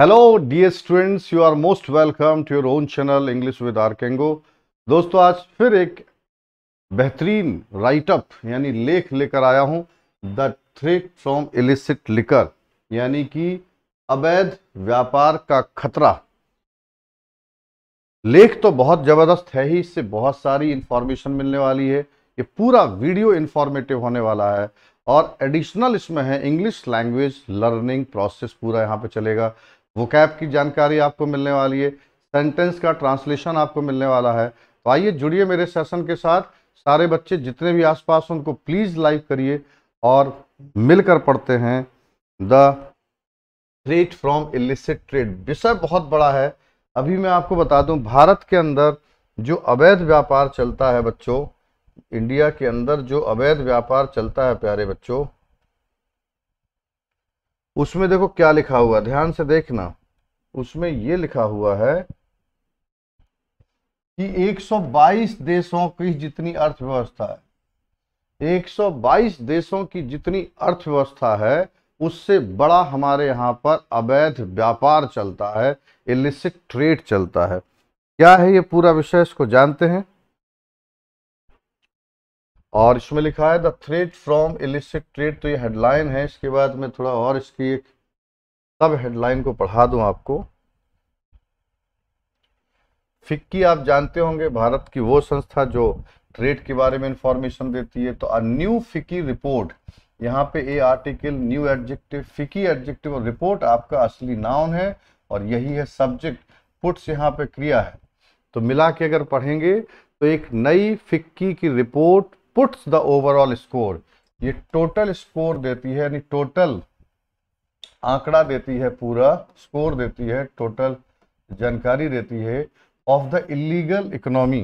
Hello dear students you are most welcome to your own channel English with R कैंगो दोस्तों आज फिर एक बेहतरीन राइटअप यानी लेख लेकर आया हूं the threat from illicit liquor यानी कि अवैध व्यापार का खतरा लेख तो बहुत ज़बरदस्त है ही इससे बहुत सारी इंफॉर्मेशन मिलने वाली है ये पूरा वीडियो इंफॉर्मेटिव होने वाला है और एडिशनल इसमें है इंग्लिश लैंग्वेज लर्निंग प्रोसेस पूरा यहाँ पे चलेगा वोकैब की जानकारी आपको मिलने वाली है सेंटेंस का ट्रांसलेशन आपको मिलने वाला है तो आइए जुड़िए मेरे सेशन के साथ सारे बच्चे जितने भी आसपास उनको प्लीज़ लाइव करिए और मिलकर पढ़ते हैं the trade from illicit trade विषय बहुत बड़ा है अभी मैं आपको बता दूं भारत के अंदर जो अवैध व्यापार चलता है बच्चों इंडिया के अंदर जो अवैध व्यापार चलता है प्यारे बच्चों उसमें देखो क्या लिखा हुआ ध्यान से देखना उसमें ये लिखा हुआ है कि 122 देशों की जितनी अर्थव्यवस्था है 122 देशों की जितनी अर्थव्यवस्था है उससे बड़ा हमारे यहाँ पर अवैध व्यापार चलता है इलिसिक ट्रेड चलता है क्या है ये पूरा विषय इसको जानते हैं और इसमें लिखा है the threat from illicit trade तो ये हेडलाइन है इसके बाद मैं थोड़ा और इसकी एक सब हेडलाइन को पढ़ा दूं आपको फिक्की आप जानते होंगे भारत की वो संस्था जो ट्रेड के बारे में इंफॉर्मेशन देती है तो अ न्यू फिक्की रिपोर्ट यहाँ पे a article new adjective FICCI adjective और रिपोर्ट आपका असली नाउन है और यही है सब्जेक्ट पुट्स यहाँ पे क्रिया है तो मिला के अगर पढ़ेंगे तो एक नई फिक्की की report puts the overall score ये टोटल स्कोर देती है यानी टोटल आंकड़ा देती है पूरा स्कोर देती है टोटल जानकारी देती है of the illegal economy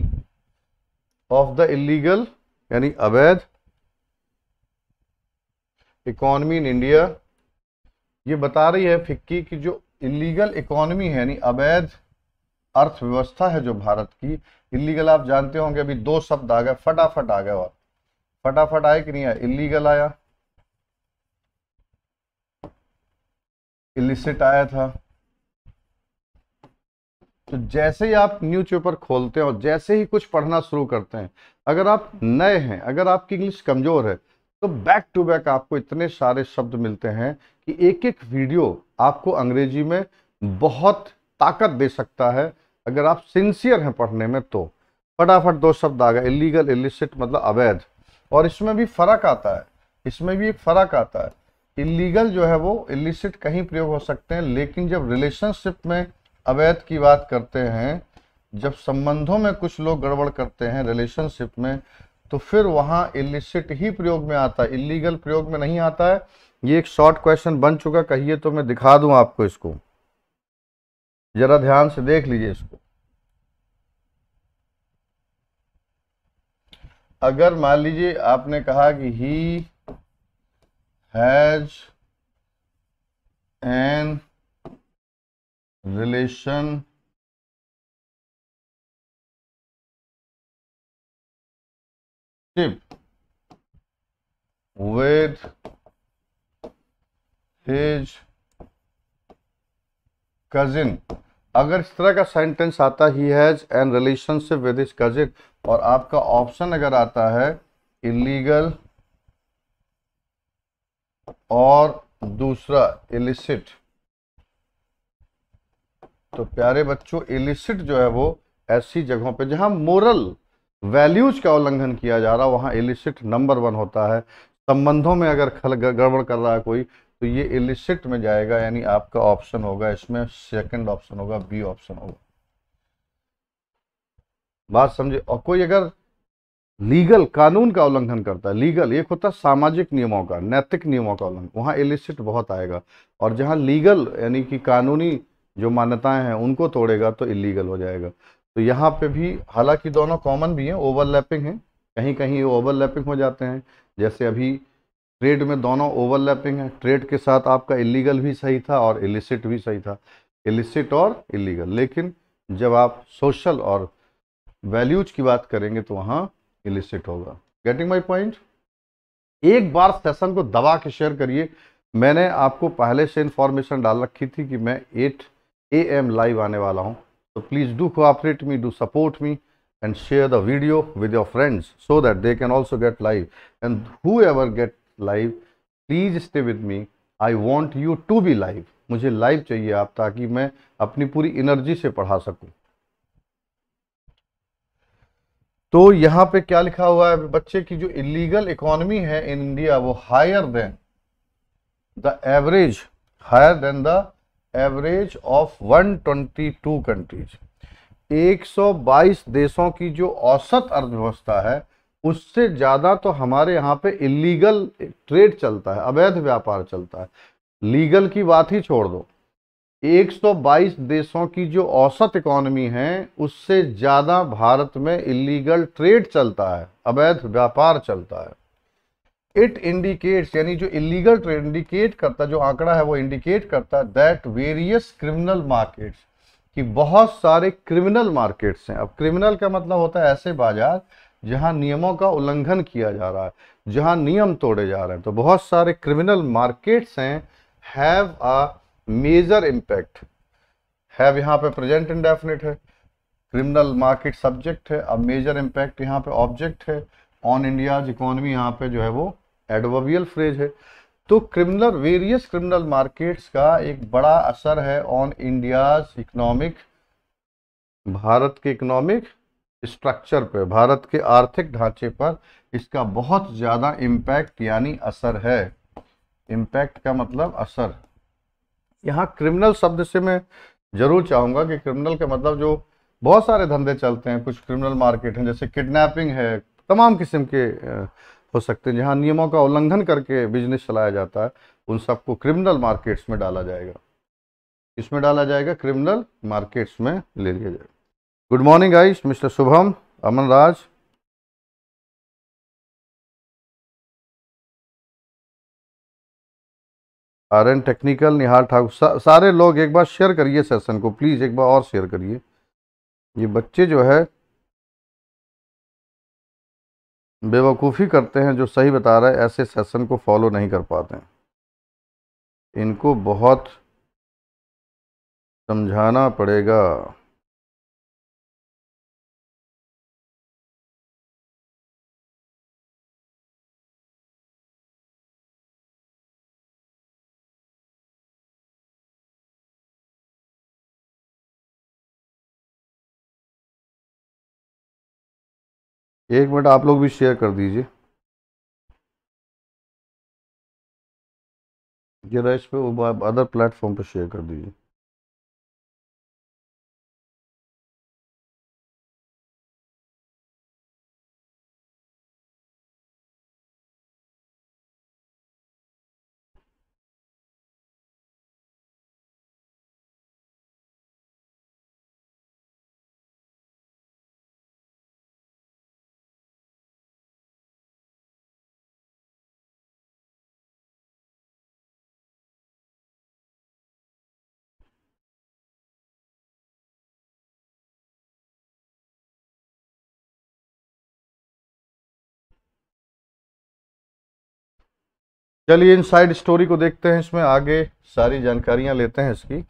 of the illegal यानी अवैध इकोनॉमी इन इंडिया ये बता रही है फिक्की कि जो इलीगल इकोनॉमी है यानी अवैध अर्थव्यवस्था है जो भारत की इलीगल आप जानते होंगे अभी दो शब्द आ गए फटाफट आ गए और फटाफट आए कि नहीं आया इलीगल आया इलिसिट आया था तो जैसे ही आप न्यूज पेपर खोलते हैं और जैसे ही कुछ पढ़ना शुरू करते हैं अगर आप नए हैं अगर आपकी इंग्लिश कमजोर है तो बैक टू बैक आपको इतने सारे शब्द मिलते हैं कि एक एक वीडियो आपको अंग्रेजी में बहुत ताकत दे सकता है अगर आप सिंसियर हैं पढ़ने में तो फटाफट दो शब्द आ गए इलीगल इलिसिट मतलब अवैध और इसमें भी फ़र्क आता है इसमें भी एक फ़र्क आता है इलीगल जो है वो इलिसिट कहीं प्रयोग हो सकते हैं लेकिन जब रिलेशनशिप में अवैध की बात करते हैं जब संबंधों में कुछ लोग गड़बड़ करते हैं रिलेशनशिप में तो फिर वहाँ इलिसिट ही प्रयोग में आता है इलीगल प्रयोग में नहीं आता है ये एक शॉर्ट क्वेश्चन बन चुका कहिए तो मैं दिखा दूँ आपको इसको ज़रा ध्यान से देख लीजिए इसको अगर मान लीजिए आपने कहा कि he has an relation ship with his cousin अगर इस तरह का सेंटेंस आता he has an relationship with his cousin और आपका ऑप्शन अगर आता है इलीगल और दूसरा इलिसिट तो प्यारे बच्चों इलिसिट जो है वो ऐसी जगहों पे जहां मोरल वैल्यूज का उल्लंघन किया जा रहा वहां इलिसिट नंबर वन होता है संबंधों में अगर खल गड़बड़ कर रहा है कोई तो ये इलिसिट में जाएगा यानी आपका ऑप्शन होगा इसमें सेकंड ऑप्शन होगा बी ऑप्शन होगा बात समझे और कोई अगर लीगल कानून का उल्लंघन करता है लीगल एक होता है सामाजिक नियमों का नैतिक नियमों का उल्लंघन वहाँ इलिसिट बहुत आएगा और जहाँ लीगल यानी कि कानूनी जो मान्यताएं हैं उनको तोड़ेगा तो इलीगल हो जाएगा तो यहाँ पे भी हालांकि दोनों कॉमन भी हैं ओवरलैपिंग हैं कहीं कहीं ओवरलैपिंग हो जाते हैं जैसे अभी ट्रेड में दोनों ओवरलैपिंग हैं ट्रेड के साथ आपका इलीगल भी सही था और इलिसिट भी सही था इलिसिट और इलीगल लेकिन जब आप सोशल और वैल्यूज की बात करेंगे तो वहां इलिसिट होगा गेटिंग माई पॉइंट एक बार सेशन को दबा के शेयर करिए मैंने आपको पहले से इन्फॉर्मेशन डाल रखी थी कि मैं एट ए एम लाइव आने वाला हूँ तो please do cooperate me do support me and share the video with your friends so that they can also get live and whoever get live please stay with me I want you to be live मुझे live चाहिए आप ताकि मैं अपनी पूरी energy से पढ़ा सकूँ तो यहाँ पे क्या लिखा हुआ है बच्चे की जो इलीगल इकोनॉमी है इन इंडिया वो higher than the average higher than the average of 122 countries 122 देशों की जो औसत अर्थव्यवस्था है उससे ज़्यादा तो हमारे यहाँ पे इलीगल ट्रेड चलता है अवैध व्यापार चलता है लीगल की बात ही छोड़ दो 122 देशों की जो औसत इकोनॉमी है उससे ज़्यादा भारत में इलीगल ट्रेड चलता है अवैध व्यापार चलता है इट इंडिकेट्स यानी जो इलीगल ट्रेड इंडिकेट करता जो आंकड़ा है वो इंडिकेट करता है दैट वेरियस क्रिमिनल मार्केट्स कि बहुत सारे क्रिमिनल मार्केट्स हैं अब क्रिमिनल का मतलब होता है ऐसे बाजार जहां नियमों का उल्लंघन किया जा रहा है जहां नियम तोड़े जा रहे हैं तो बहुत सारे क्रिमिनल मार्केट्स हैं have a major impact have यहाँ पे प्रेजेंट इंडेफिनिट है क्रिमिनल मार्केट सब्जेक्ट है अब मेजर इम्पैक्ट यहाँ पे ऑब्जेक्ट है ऑन इंडियाज इकोनॉमी यहाँ पे जो है वो एडवियल फ्रेज है तो क्रिमिनल वेरियस क्रिमिनल मार्केट्स का एक बड़ा असर है ऑन इंडियाज इकोनॉमिक भारत के इकोनॉमिक स्ट्रक्चर पे भारत के आर्थिक ढांचे पर इसका बहुत ज़्यादा इम्पैक्ट यानी असर है इम्पैक्ट का मतलब असर यहाँ क्रिमिनल शब्द से मैं जरूर चाहूँगा कि क्रिमिनल का मतलब जो बहुत सारे धंधे चलते हैं कुछ क्रिमिनल मार्केट हैं जैसे किडनैपिंग है तमाम किस्म के हो सकते हैं जहाँ नियमों का उल्लंघन करके बिजनेस चलाया जाता है उन सबको क्रिमिनल मार्केट्स में डाला जाएगा इसमें डाला जाएगा क्रिमिनल मार्केट्स में ले लिया जाएगा गुड मॉर्निंग आइस mister Shubham Aman Raj R N technical Nihal Thakur सा, सारे लोग एक बार शेयर करिए सेशन को प्लीज़ एक बार और शेयर करिए ये बच्चे जो है बेवकूफ़ी करते हैं जो सही बता रहा है ऐसे सेशन को फॉलो नहीं कर पाते हैं इनको बहुत समझाना पड़ेगा एक मिनट आप लोग भी शेयर कर दीजिए जरा इस पर अदर प्लेटफॉर्म पर शेयर कर दीजिए चलिए इन साइड स्टोरी को देखते हैं इसमें आगे सारी जानकारियां लेते हैं इसकी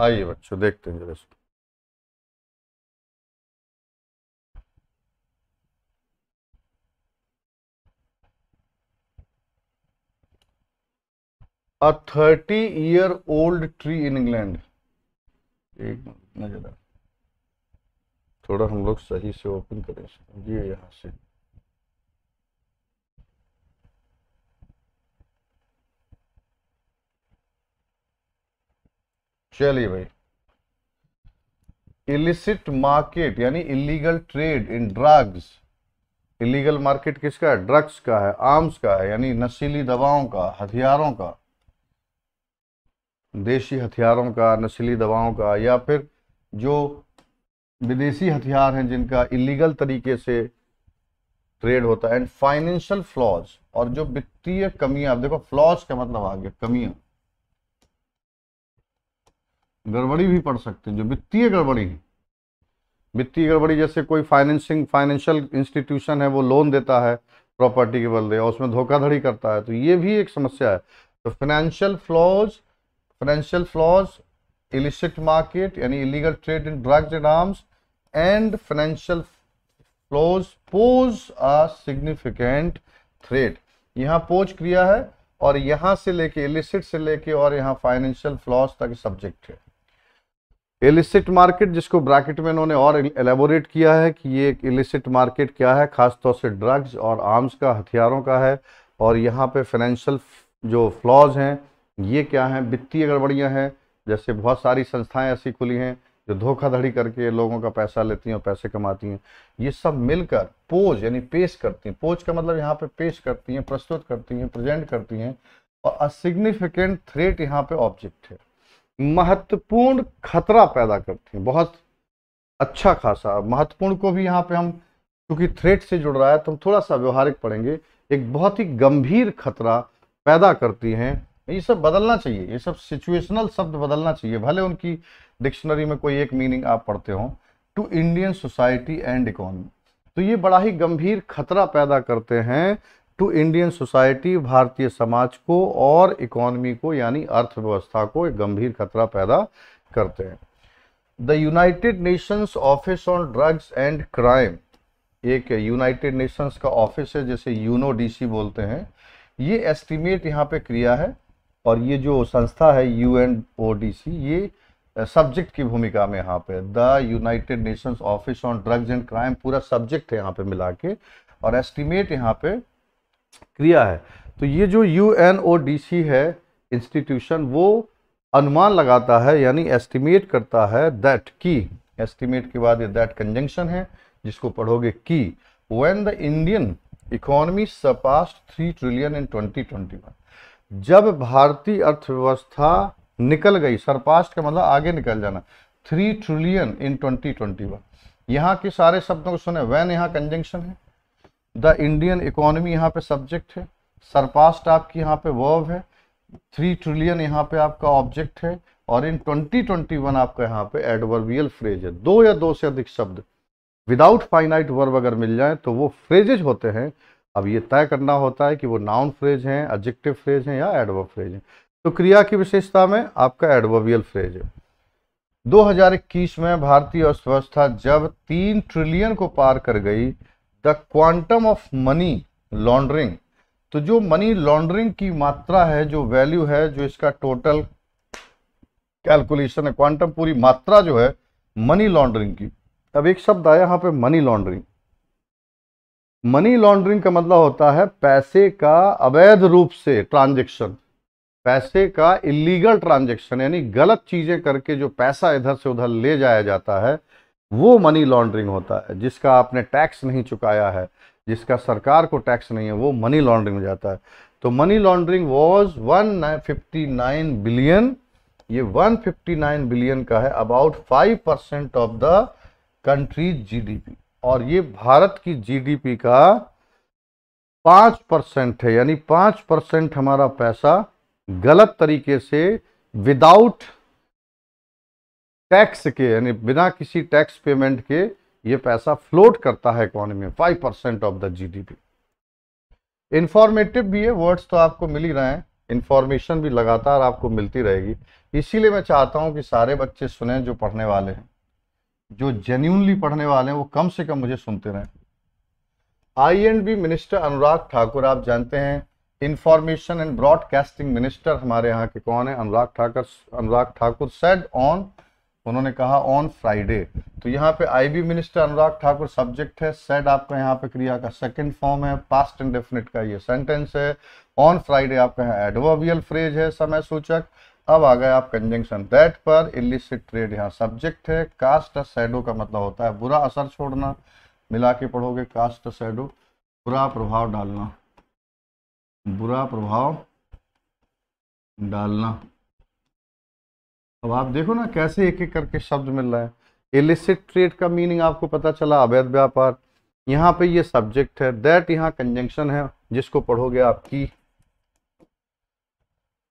आइए बच्चों देखते हैं जरा इसको a 30 year old tree in England. एक नजर थोड़ा हम लोग सही से ओपन करें ये यहाँ से चलिए भाई इलिसिट मार्केट यानी illegal trade in drugs illegal market किसका है ड्रग्स का है आर्म्स का है यानी नशीली दवाओं का हथियारों का देशी हथियारों का नस्ली दवाओं का या फिर जो विदेशी हथियार हैं जिनका इलीगल तरीके से ट्रेड होता है एंड फाइनेंशियल फ्लॉज और जो वित्तीय कमियां देखो फ्लॉज का मतलब आ गया कमियां गड़बड़ी भी पड़ सकती है जो वित्तीय गड़बड़ी है वित्तीय गड़बड़ी जैसे कोई फाइनेंसिंग फाइनेंशियल इंस्टीट्यूशन है वो लोन देता है प्रॉपर्टी के बदले और उसमें धोखाधड़ी करता है तो ये भी एक समस्या है तो financial flows financial flows illicit market यानी illegal trade in drugs and arms and financial flows pose a significant threat यहाँ पोज क्रिया है और यहाँ से लेके इलिसिट से लेके और यहाँ फाइनेंशियल फ्लॉज तक सब्जेक्ट है इलिसिट मार्केट जिसको ब्रैकेट में इन्होंने और एलेबोरेट किया है कि ये एक इलिसिट मार्केट क्या है खासतौर से ड्रग्स और आर्म्स का हथियारों का है और यहाँ पे फाइनेंशियल जो फ्लॉज हैं ये क्या है वित्तीय गड़बड़ियाँ हैं जैसे बहुत सारी संस्थाएं ऐसी खुली हैं जो धोखाधड़ी करके लोगों का पैसा लेती हैं और पैसे कमाती हैं ये सब मिलकर पोज यानी पेश करती हैं पोज का मतलब यहाँ पे पेश करती हैं प्रस्तुत करती हैं प्रेजेंट करती हैं और असिग्निफिकेंट थ्रेट यहाँ पे ऑब्जेक्ट है महत्वपूर्ण खतरा पैदा करती हैं बहुत अच्छा खासा महत्वपूर्ण को भी यहाँ पर हम क्योंकि थ्रेट से जुड़ रहा है तो हम थोड़ा सा व्यवहारिक पढ़ेंगे एक बहुत ही गंभीर खतरा पैदा करती हैं ये सब बदलना चाहिए ये सब सिचुएशनल शब्द बदलना चाहिए भले उनकी डिक्शनरी में कोई एक मीनिंग आप पढ़ते हो to Indian society and economy तो ये बड़ा ही गंभीर खतरा पैदा करते हैं टू इंडियन सोसाइटी भारतीय समाज को और इकोनॉमी को यानी अर्थव्यवस्था को एक गंभीर खतरा पैदा करते हैं the United Nations office on drugs and crime एक यूनाइटेड नेशंस का ऑफिस है जैसे यूनो डीसी बोलते हैं ये एस्टिमेट यहाँ पे क्रिया है और ये जो संस्था है U N O D C ये सब्जेक्ट की भूमिका में यहाँ पे the United Nations office on drugs and crime पूरा सब्जेक्ट है यहाँ पे मिला के और एस्टिमेट यहाँ पे क्रिया है तो ये जो U N O D C है इंस्टीट्यूशन वो अनुमान लगाता है यानी एस्टिमेट करता है दैट की एस्टिमेट के बाद ये दैट कंजंक्शन है जिसको पढ़ोगे की when the Indian economy surpassed three trillion in twenty twenty one जब भारतीय अर्थव्यवस्था निकल गई सरपास्ट का मतलब आगे निकल जाना three trillion in twenty twenty one यहाँ के सारे शब्दों को सुने वैन यहाँ कंजंक्शन है द इंडियन इकोनॉमी यहाँ पे सब्जेक्ट है सरपास्ट आपकी यहाँ पे वर्व है थ्री ट्रिलियन यहाँ पे आपका ऑब्जेक्ट है और इन 2021 आपका यहाँ पे एडवर्बियल फ्रेज है दो या दो से अधिक शब्द विदाउट फाइनाइट वर्ब अगर मिल जाए तो वो फ्रेजेज होते हैं अब ये तय करना होता है कि वो नाउन फ्रेज हैं एडजेक्टिव फ्रेज हैं या एडवर्ब फ्रेज हैं तो क्रिया की विशेषता में आपका एडवर्बियल फ्रेज है 2021 में भारतीय अर्थव्यवस्था जब तीन ट्रिलियन को पार कर गई the quantum of money laundering तो जो मनी लॉन्ड्रिंग की मात्रा है जो वैल्यू है जो इसका टोटल कैलकुलेशन है क्वांटम पूरी मात्रा जो है मनी लॉन्ड्रिंग की अब एक शब्द आया यहाँ पे मनी लॉन्ड्रिंग मनी लॉन्ड्रिंग का मतलब होता है पैसे का अवैध रूप से ट्रांजेक्शन पैसे का इलीगल ट्रांजेक्शन यानी गलत चीज़ें करके जो पैसा इधर से उधर ले जाया जाता है वो मनी लॉन्ड्रिंग होता है जिसका आपने टैक्स नहीं चुकाया है जिसका सरकार को टैक्स नहीं है वो मनी लॉन्ड्रिंग में जाता है तो मनी लॉन्ड्रिंग वाज 159 बिलियन ये 159 बिलियन का है about 5 percent of the country's GDP और ये भारत की जीडीपी का पाँच परसेंट है यानी पाँच परसेंट हमारा पैसा गलत तरीके से विदाउट टैक्स के यानी बिना किसी टैक्स पेमेंट के ये पैसा फ्लोट करता है इकोनॉमी में five percent of the GDP informative भी है वर्ड्स तो आपको मिल ही रहे हैं इंफॉर्मेशन भी लगातार आपको मिलती रहेगी इसीलिए मैं चाहता हूं कि सारे बच्चे सुने जो पढ़ने वाले हैं जो जेन्यूनली पढ़ने वाले हैं वो कम से कम मुझे सुनते रहें I and B minister Anurag Thakur आप जानते हैं इंफॉर्मेशन एंड ब्रॉडकास्टिंग मिनिस्टर हमारे यहाँ के कौन है अनुराग ठाकुर अनुराग ठाकुर सेड ऑन उन्होंने कहा ऑन फ्राइडे तो यहाँ पे I B minister Anurag Thakur subject है सेड आपका यहाँ पे क्रिया का सेकंड फॉर्म है पास्ट इंडेफिनिट का ये सेंटेंस है ऑन फ्राइडे आपका यहाँ एडवर्बियल फ्रेज है समय सूचक अब आ गए आप कंजंक्शन दैट पर इलिसिट ट्रेड यहाँ सब्जेक्ट है कास्ट सैडो का मतलब होता है बुरा असर छोड़ना मिला के पढ़ोगे कास्ट सैडो बुरा प्रभाव डालना बुरा प्रभाव डालना अब आप देखो ना कैसे एक एक करके शब्द मिल रहा है इलिसिट ट्रेड का मीनिंग आपको पता चला अवैध व्यापार यहाँ पे ये सब्जेक्ट है दैट यहाँ कंजंक्शन है जिसको पढ़ोगे आपकी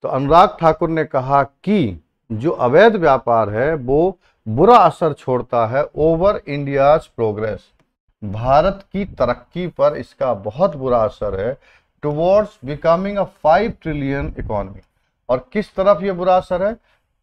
तो अनुराग ठाकुर ने कहा कि जो अवैध व्यापार है वो बुरा असर छोड़ता है ओवर इंडियाज प्रोग्रेस भारत की तरक्की पर इसका बहुत बुरा असर है towards becoming a five trillion economy और किस तरफ ये बुरा असर है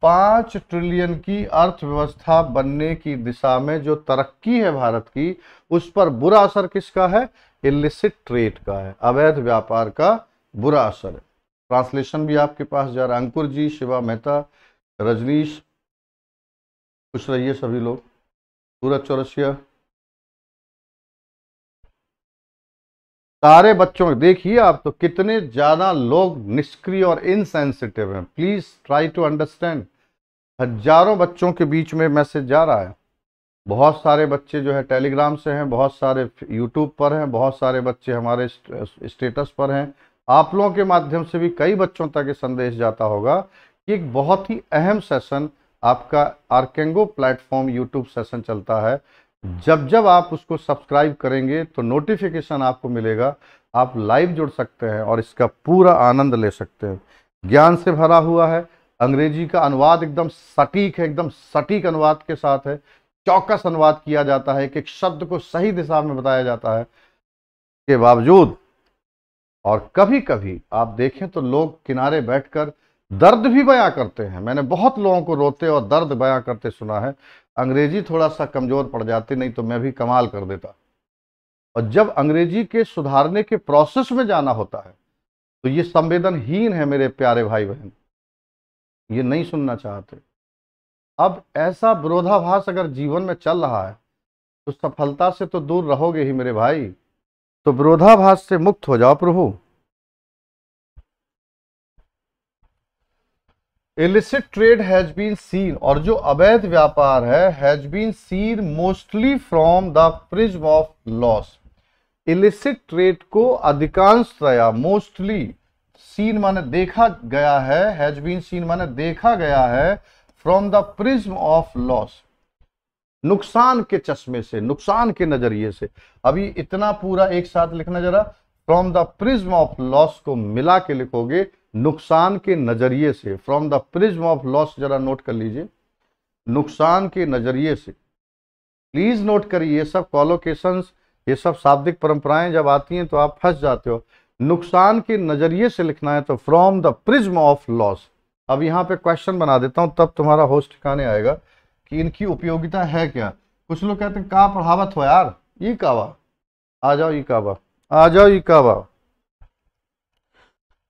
पाँच ट्रिलियन की अर्थव्यवस्था बनने की दिशा में जो तरक्की है भारत की उस पर बुरा असर किसका है इलिसिट ट्रेड का है अवैध व्यापार का बुरा असर है ट्रांसलेशन भी आपके पास जा रहा है अंकुर जी शिवा मेहता रजनीश खुश रहिए सभी लोग सूरज चौरसिया सारे बच्चों देखिए आप तो कितने ज़्यादा लोग निष्क्रिय और इनसेंसिटिव हैं प्लीज़ ट्राई टू अंडरस्टैंड हजारों बच्चों के बीच में मैसेज जा रहा है बहुत सारे बच्चे जो है टेलीग्राम से हैं बहुत सारे यूट्यूब पर हैं बहुत सारे बच्चे हमारे स्टेटस पर हैं आप लोगों के माध्यम से भी कई बच्चों तक ये संदेश जाता होगा कि एक बहुत ही अहम सेशन आपका आर्केंगो प्लेटफॉर्म यूट्यूब सेशन चलता है जब जब आप उसको सब्सक्राइब करेंगे तो नोटिफिकेशन आपको मिलेगा आप लाइव जुड़ सकते हैं और इसका पूरा आनंद ले सकते हैं ज्ञान से भरा हुआ है अंग्रेजी का अनुवाद एकदम सटीक है एकदम सटीक अनुवाद के साथ है चौकस अनुवाद किया जाता है एक एक शब्द को सही दिशा में बताया जाता है के बावजूद और कभी कभी आप देखें तो लोग किनारे बैठकर दर्द भी बयां करते हैं मैंने बहुत लोगों को रोते और दर्द बयां करते सुना है अंग्रेजी थोड़ा सा कमज़ोर पड़ जाती नहीं तो मैं भी कमाल कर देता और जब अंग्रेजी के सुधारने के प्रोसेस में जाना होता है तो ये संवेदनहीन है मेरे प्यारे भाई बहन ये नहीं सुनना चाहते अब ऐसा विरोधाभास अगर जीवन में चल रहा है तो सफलता से तो दूर रहोगे ही मेरे भाई तो विरोधाभास से मुक्त हो जाओ प्रभु illicit trade has been seen और जो अवैध व्यापार है has been seen mostly from the prism of loss illicit trade को अधिकांशतया मोस्टली सीन माने देखा गया है हैज बीन सीन माने देखा गया है from the prism of loss नुकसान के चश्मे से नुकसान के नजरिए से अभी इतना पूरा एक साथ लिखना जरा from the prism of loss को मिला के लिखोगे नुकसान के नजरिए से from the prism of loss जरा नोट कर लीजिए नुकसान के नजरिए से प्लीज नोट करिए ये सब कॉलोकेशन ये सब शाब्दिक परंपराएं जब आती हैं तो आप फंस जाते हो नुकसान के नजरिए से लिखना है तो from the prism of loss अब यहां पे क्वेश्चन बना देता हूँ तब तुम्हारा होस्ट ठिकाने आएगा कि इनकी उपयोगिता है क्या कुछ लोग कहते हैं कहाँ प्रभावत हो यार ई कावा आ जाओ ई कावा आ जाओ ई कावा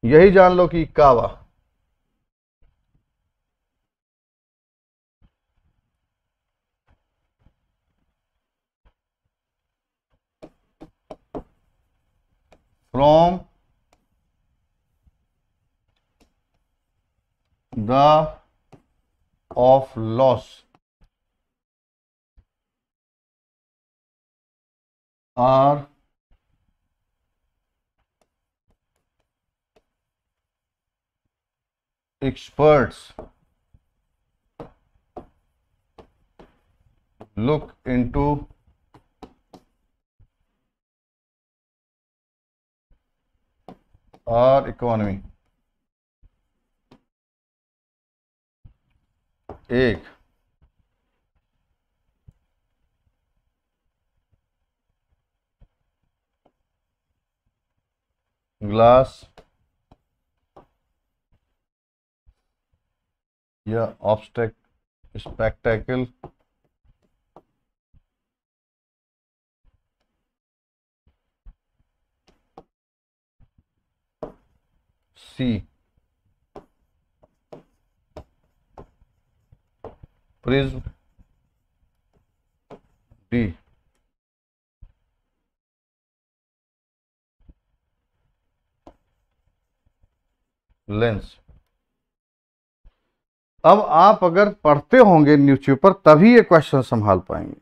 यही जान लो कि कावा from the of loss our experts look into our economy एक glass या ऑब्स्टेक spectacle C prism D lens अब आप अगर पढ़ते होंगे न्यूज़पेपर तभी ये क्वेश्चन संभाल पाएंगे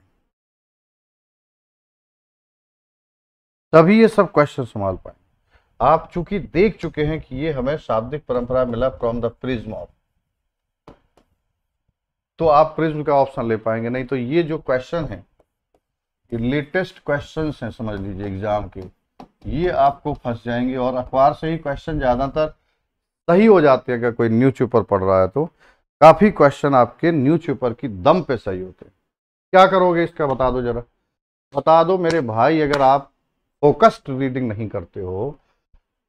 तभी ये सब क्वेश्चन संभाल पाएंगे आप चूंकि देख चुके हैं कि ये हमें शाब्दिक परंपरा मिला फ्रॉम द प्रिज्म ऑफ तो आप प्रिज्म का ऑप्शन ले पाएंगे नहीं तो ये जो क्वेश्चन है ये लेटेस्ट क्वेश्चन हैं समझ लीजिए एग्जाम के ये आपको फंस जाएंगे और अखबार से ही क्वेश्चन ज्यादातर सही हो जाते हैं अगर कोई न्यूज पेपर पढ़ रहा है तो काफ़ी क्वेश्चन आपके न्यूज पेपर की दम पे सही होते हैं क्या करोगे इसका बता दो जरा बता दो मेरे भाई अगर आप फोकस्ड रीडिंग नहीं करते हो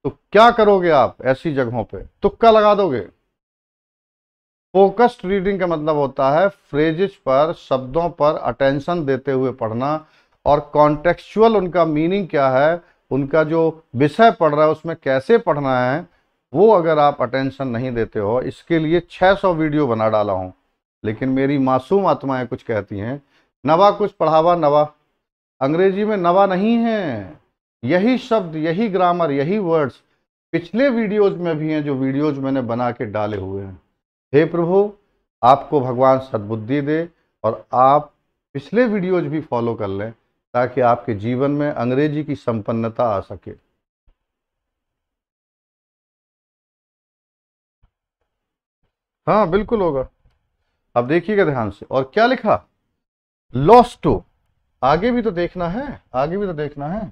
तो क्या करोगे आप ऐसी जगहों पे तुक्का लगा दोगे फोकस्ड रीडिंग का मतलब होता है फ्रेजिस पर शब्दों पर अटेंशन देते हुए पढ़ना और कॉन्टेक्चुअल उनका मीनिंग क्या है उनका जो विषय पढ़ रहा है उसमें कैसे पढ़ना है वो अगर आप अटेंशन नहीं देते हो इसके लिए 600 वीडियो बना डाला हूँ लेकिन मेरी मासूम आत्माएं कुछ कहती हैं नवा कुछ पढ़ावा नवा अंग्रेजी में नवा नहीं है यही शब्द यही ग्रामर यही वर्ड्स पिछले वीडियोज में भी हैं जो वीडियोज मैंने बना के डाले हुए हैं हे प्रभु आपको भगवान सद्बुद्धि दे और आप पिछले वीडियोज भी फॉलो कर लें ताकि आपके जीवन में अंग्रेजी की संपन्नता आ सके हाँ बिल्कुल होगा अब देखिएगा ध्यान से और क्या लिखा लॉस टू आगे भी तो देखना है आगे भी तो देखना है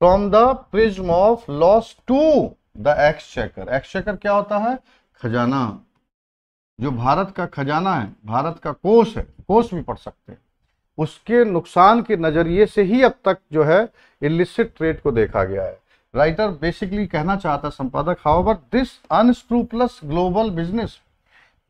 from the prism of loss to the exchequer exchequer क्या होता है खजाना जो भारत का खजाना है भारत का कोष है कोष भी पढ़ सकते हैं उसके नुकसान के नजरिए से ही अब तक जो है इलिसिट ट्रेड को देखा गया है राइटर बेसिकली कहना चाहता संपादक how this unscrupulous global business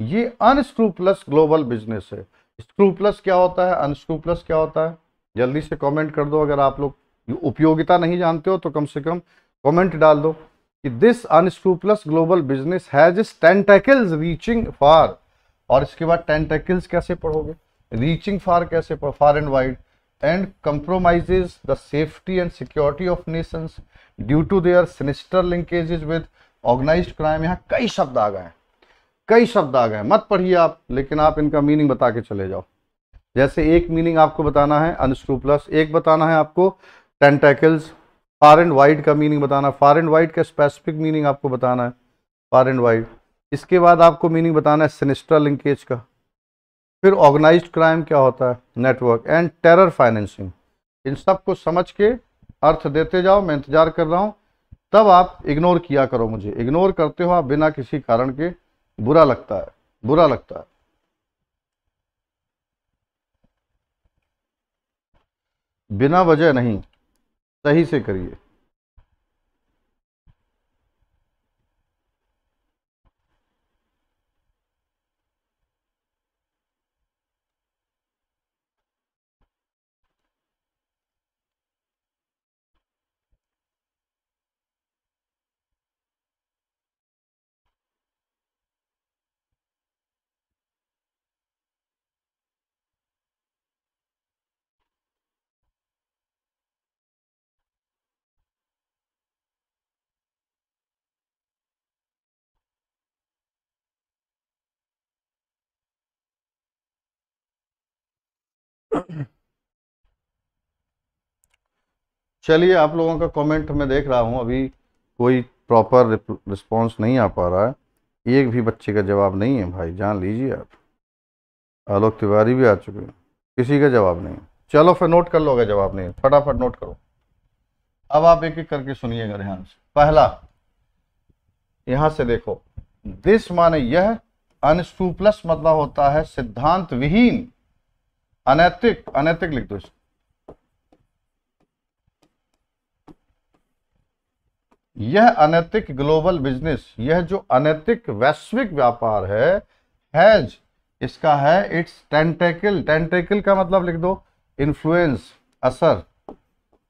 ये अनस्क्रूपलस ग्लोबल बिजनेस है स्क्रूपलस क्या होता है अनस्क्रूपलस क्या होता है जल्दी से कमेंट कर दो अगर आप लोग उपयोगिता नहीं जानते हो तो कम से कम कमेंट डाल दो कि this unscrupulous global business has tentacles reaching far और इसके बाद टेंटेकल्स कैसे पढ़ोगे रीचिंग फार कैसे far and wide and compromise the safety and security of nations due to their sinister linkages with organise crime यहाँ कई शब्द आ गए हैं कई शब्द आ गए मत पढ़िए आप लेकिन आप इनका मीनिंग बता के चले जाओ जैसे एक मीनिंग आपको बताना है अनस्क्रूपलस एक बताना है आपको टेंटेकल्स फार एंड वाइड का मीनिंग बताना है फार एंड वाइड का स्पेसिफिक मीनिंग आपको बताना है फार एंड वाइड इसके बाद आपको मीनिंग बताना है सिनिस्टर लिंकेज का फिर ऑर्गेनाइज क्राइम क्या होता है नेटवर्क एंड टेरर फाइनेंसिंग इन सब को समझ के अर्थ देते जाओ मैं इंतज़ार कर रहा हूँ तब आप इग्नोर किया करो मुझे इग्नोर करते हो आप बिना किसी कारण के बुरा लगता है बुरा लगता है बिना वजह नहीं सही से करिए चलिए आप लोगों का कमेंट मैं देख रहा हूँ अभी कोई प्रॉपर रिस्पॉन्स नहीं आ पा रहा है एक भी बच्चे का जवाब नहीं है भाई जान लीजिए आप आलोक तिवारी भी आ चुके हैं किसी का जवाब नहीं चलो फिर नोट कर लोगे जवाब नहीं फटाफट नोट करो अब आप एक एक करके सुनिएगा ध्यान से पहला यहां से देखो दिस माने यह अनस्टूपलस मतलब होता है सिद्धांत विहीन अनैतिक अनैतिक लिख दो इसको यह अनैतिक ग्लोबल बिजनेस यह जो अनैतिक वैश्विक व्यापार है हैज इसका है इट्स टेंटेकल टेंटेकल का मतलब लिख दो इन्फ्लुएंस असर